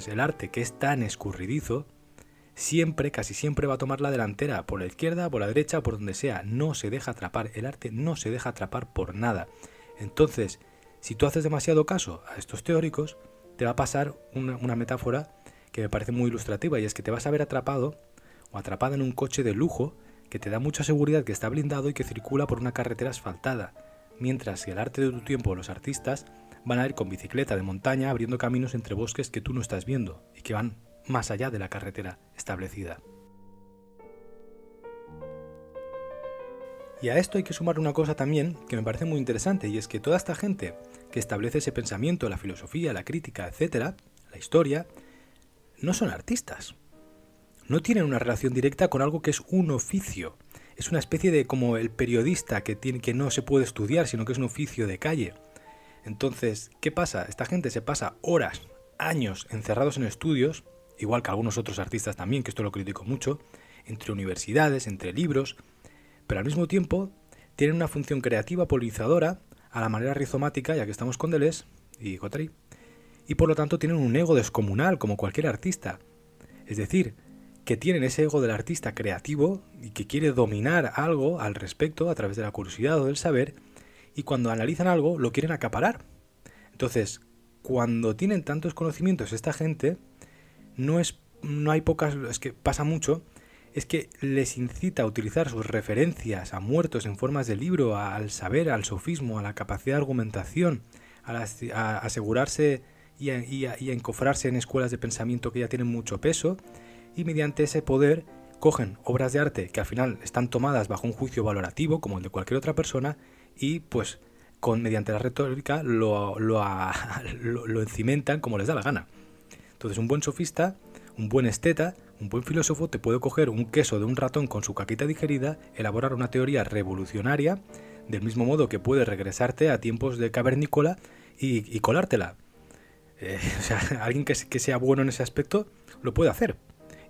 el arte que es tan escurridizo, siempre, casi siempre va a tomar la delantera, por la izquierda, por la derecha, por donde sea. No se deja atrapar, el arte no se deja atrapar por nada. Entonces, si tú haces demasiado caso a estos teóricos, te va a pasar una, una, metáfora que me parece muy ilustrativa y es que te vas a ver atrapado o atrapada en un coche de lujo que te da mucha seguridad que está blindado y que circula por una carretera asfaltada, mientras que el arte de tu tiempo, los artistas, van a ir con bicicleta de montaña abriendo caminos entre bosques que tú no estás viendo y que van más allá de la carretera establecida. Y a esto hay que sumar una cosa también que me parece muy interesante y es que toda esta gente que establece ese pensamiento, la filosofía, la crítica, etcétera, la historia, no son artistas. No tienen una relación directa con algo que es un oficio. Es una especie de como el periodista que, tiene, que no se puede estudiar, sino que es un oficio de calle. Entonces, ¿qué pasa? Esta gente se pasa horas, años encerrados en estudios, igual que algunos otros artistas también, que esto lo critico mucho, entre universidades, entre libros, pero al mismo tiempo tienen una función creativa polinizadora a la manera rizomática, ya que estamos con Deleuze y Guattari, y por lo tanto tienen un ego descomunal como cualquier artista. Es decir, que tienen ese ego del artista creativo y que quiere dominar algo al respecto a través de la curiosidad o del saber, y cuando analizan algo lo quieren acaparar. Entonces, cuando tienen tantos conocimientos esta gente, no es no hay pocas, es que pasa mucho, es que les incita a utilizar sus referencias a muertos en formas de libro, al saber, al sofismo, a la capacidad de argumentación, a, asegurarse y a, y encofrarse en escuelas de pensamiento que ya tienen mucho peso, y mediante ese poder cogen obras de arte que al final están tomadas bajo un juicio valorativo, como el de cualquier otra persona, y pues con, mediante la retórica <laughs> lo, encimentan como les da la gana. Entonces un buen sofista, un buen esteta, un buen filósofo te puede coger un queso de un ratón con su caquita digerida, elaborar una teoría revolucionaria, del mismo modo que puede regresarte a tiempos de cavernícola y, colártela. Eh, <laughs> o sea, alguien que sea bueno en ese aspecto lo puede hacer.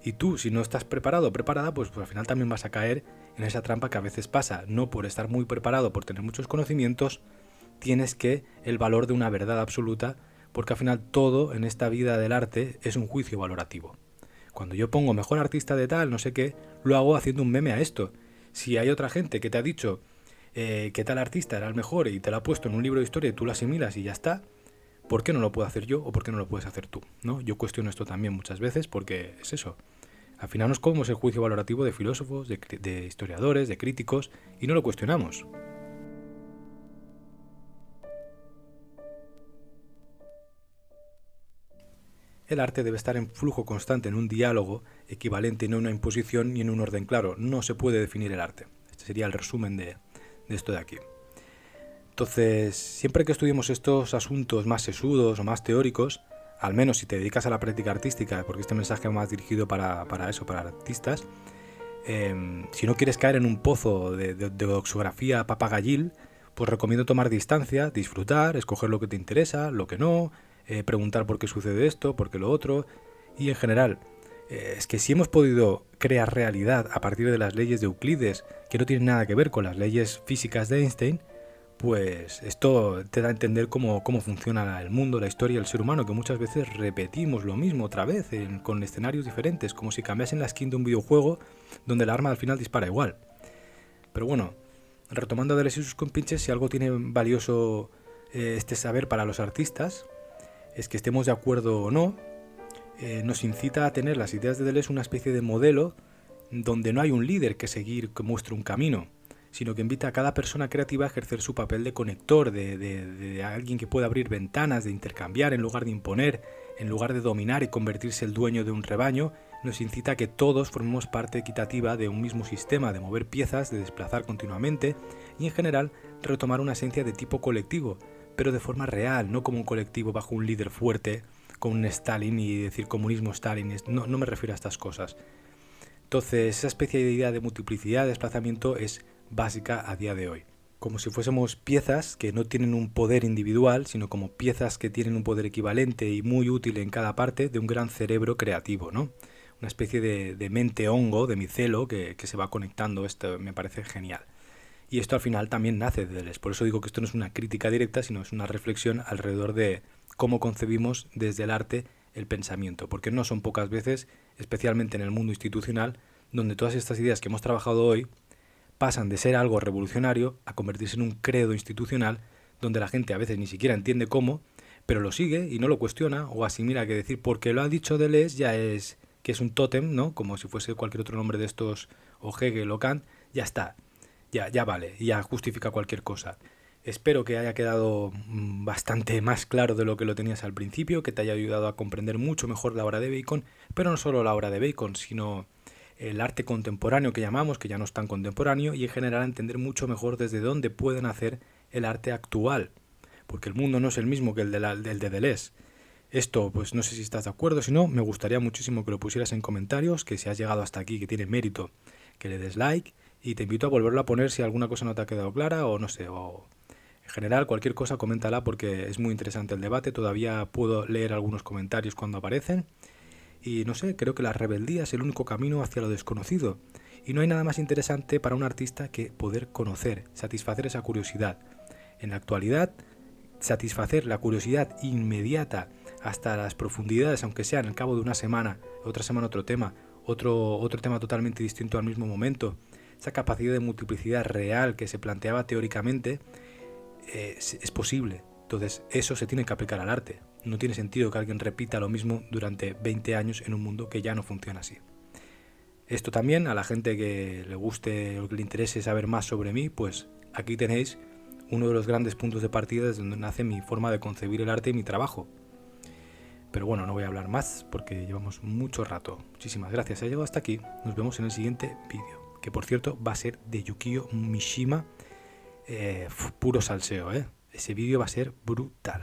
Y tú, si no estás preparado o preparada, pues, pues, al final también vas a caer en esa trampa que a veces pasa. No por estar muy preparado, por tener muchos conocimientos, tienes que el valor de una verdad absoluta, porque al final todo en esta vida del arte es un juicio valorativo. Cuando yo pongo mejor artista de tal, no sé qué, lo hago haciendo un meme a esto. Si hay otra gente que te ha dicho eh, que tal artista era el mejor y te lo ha puesto en un libro de historia y tú lo asimilas y ya está, ¿por qué no lo puedo hacer yo o por qué no lo puedes hacer tú? ¿no? Yo cuestiono esto también muchas veces porque es eso. Al final nos el juicio valorativo de filósofos, de, historiadores, de críticos, y no lo cuestionamos. El arte debe estar en flujo constante, en un diálogo equivalente, no en una imposición ni en un orden claro. No se puede definir el arte. Este sería el resumen de, de esto de aquí. Entonces, siempre que estudiemos estos asuntos más sesudos o más teóricos, al menos si te dedicas a la práctica artística, porque este mensaje es más dirigido para, eso, para artistas, em, si no quieres caer en un pozo de, de, papagallil, pues recomiendo tomar distancia, disfrutar, escoger lo que te interesa, lo que no, eh, preguntar por qué sucede esto, por qué lo otro, y en general, eh, es que si hemos podido crear realidad a partir de las leyes de Euclides, que no tienen nada que ver con las leyes físicas de Einstein, pues esto te da a entender cómo, funciona el mundo, la historia, el ser humano, que muchas veces repetimos lo mismo otra vez, con escenarios diferentes, como si cambiasen la skin de un videojuego donde la arma al final dispara igual. Pero bueno, retomando a sus compinches, si algo tiene valioso eh, este saber para los artistas, es que estemos de acuerdo o no, eh, nos incita a tener las ideas de Deleuze una especie de modelo donde no hay un líder que seguir que muestre un camino sino que invita a cada persona creativa a ejercer su papel de conector, de, alguien que pueda abrir ventanas, de intercambiar en lugar de imponer, en lugar de dominar y convertirse el dueño de un rebaño, nos incita a que todos formemos parte equitativa de un mismo sistema, de mover piezas, de desplazar continuamente y en general retomar una esencia de tipo colectivo, pero de forma real, no como un colectivo bajo un líder fuerte, con un Stalin y decir comunismo Stalin, no, no me refiero a estas cosas. Entonces, esa especie de idea de multiplicidad, de desplazamiento, es básica a día de hoy. Como si fuésemos piezas que no tienen un poder individual, sino como piezas que tienen un poder equivalente y muy útil en cada parte de un gran cerebro creativo, ¿no? Una especie de, mente hongo, de micelo, que, que se va conectando, esto me parece genial. Y esto al final también nace de Deleuze. por eso digo que esto no es una crítica directa, sino es una reflexión alrededor de cómo concebimos desde el arte el pensamiento, porque no son pocas veces, especialmente en el mundo institucional, donde todas estas ideas que hemos trabajado hoy pasan de ser algo revolucionario a convertirse en un credo institucional donde la gente a veces ni siquiera entiende cómo, pero lo sigue y no lo cuestiona o asimila que decir porque lo ha dicho Deleuze ya es que es un tótem, ¿no? Como si fuese cualquier otro nombre de estos o Hegel o Kant, ya está, ya, ya vale, ya justifica cualquier cosa. Espero que haya quedado mm, bastante más claro de lo que lo tenías al principio, que te haya ayudado a comprender mucho mejor la obra de Bacon, pero no solo la obra de Bacon, sino el arte contemporáneo que llamamos, que ya no es tan contemporáneo, y en general entender mucho mejor desde dónde pueden hacer el arte actual, porque el mundo no es el mismo que el de, de Deleuze. Esto, pues no sé si estás de acuerdo, si no, me gustaría muchísimo que lo pusieras en comentarios, que si has llegado hasta aquí, que tiene mérito, que le des like, y te invito a volverlo a poner si alguna cosa no te ha quedado clara o no sé, o en general cualquier cosa coméntala porque es muy interesante el debate, todavía puedo leer algunos comentarios cuando aparecen. Y no sé, creo que la rebeldía es el único camino hacia lo desconocido. Y no hay nada más interesante para un artista que poder conocer, satisfacer esa curiosidad. En la actualidad, satisfacer la curiosidad inmediata hasta las profundidades, aunque sea en el cabo de una semana, otra semana otro tema, otro, otro tema totalmente distinto al mismo momento, esa capacidad de multiplicidad real que se planteaba teóricamente, eh, es posible, entonces, eso se tiene que aplicar al arte. No tiene sentido que alguien repita lo mismo durante 20 años en un mundo que ya no funciona así. Esto también, a la gente que le guste o que le interese saber más sobre mí, pues aquí tenéis uno de los grandes puntos de partida desde donde nace mi forma de concebir el arte y mi trabajo. Pero bueno, no voy a hablar más porque llevamos mucho rato. Muchísimas gracias, ha llegado hasta aquí. Nos vemos en el siguiente vídeo, que por cierto va a ser de Yukio Mishima, eh, puro salseo, ¿eh? Ese vídeo va a ser brutal.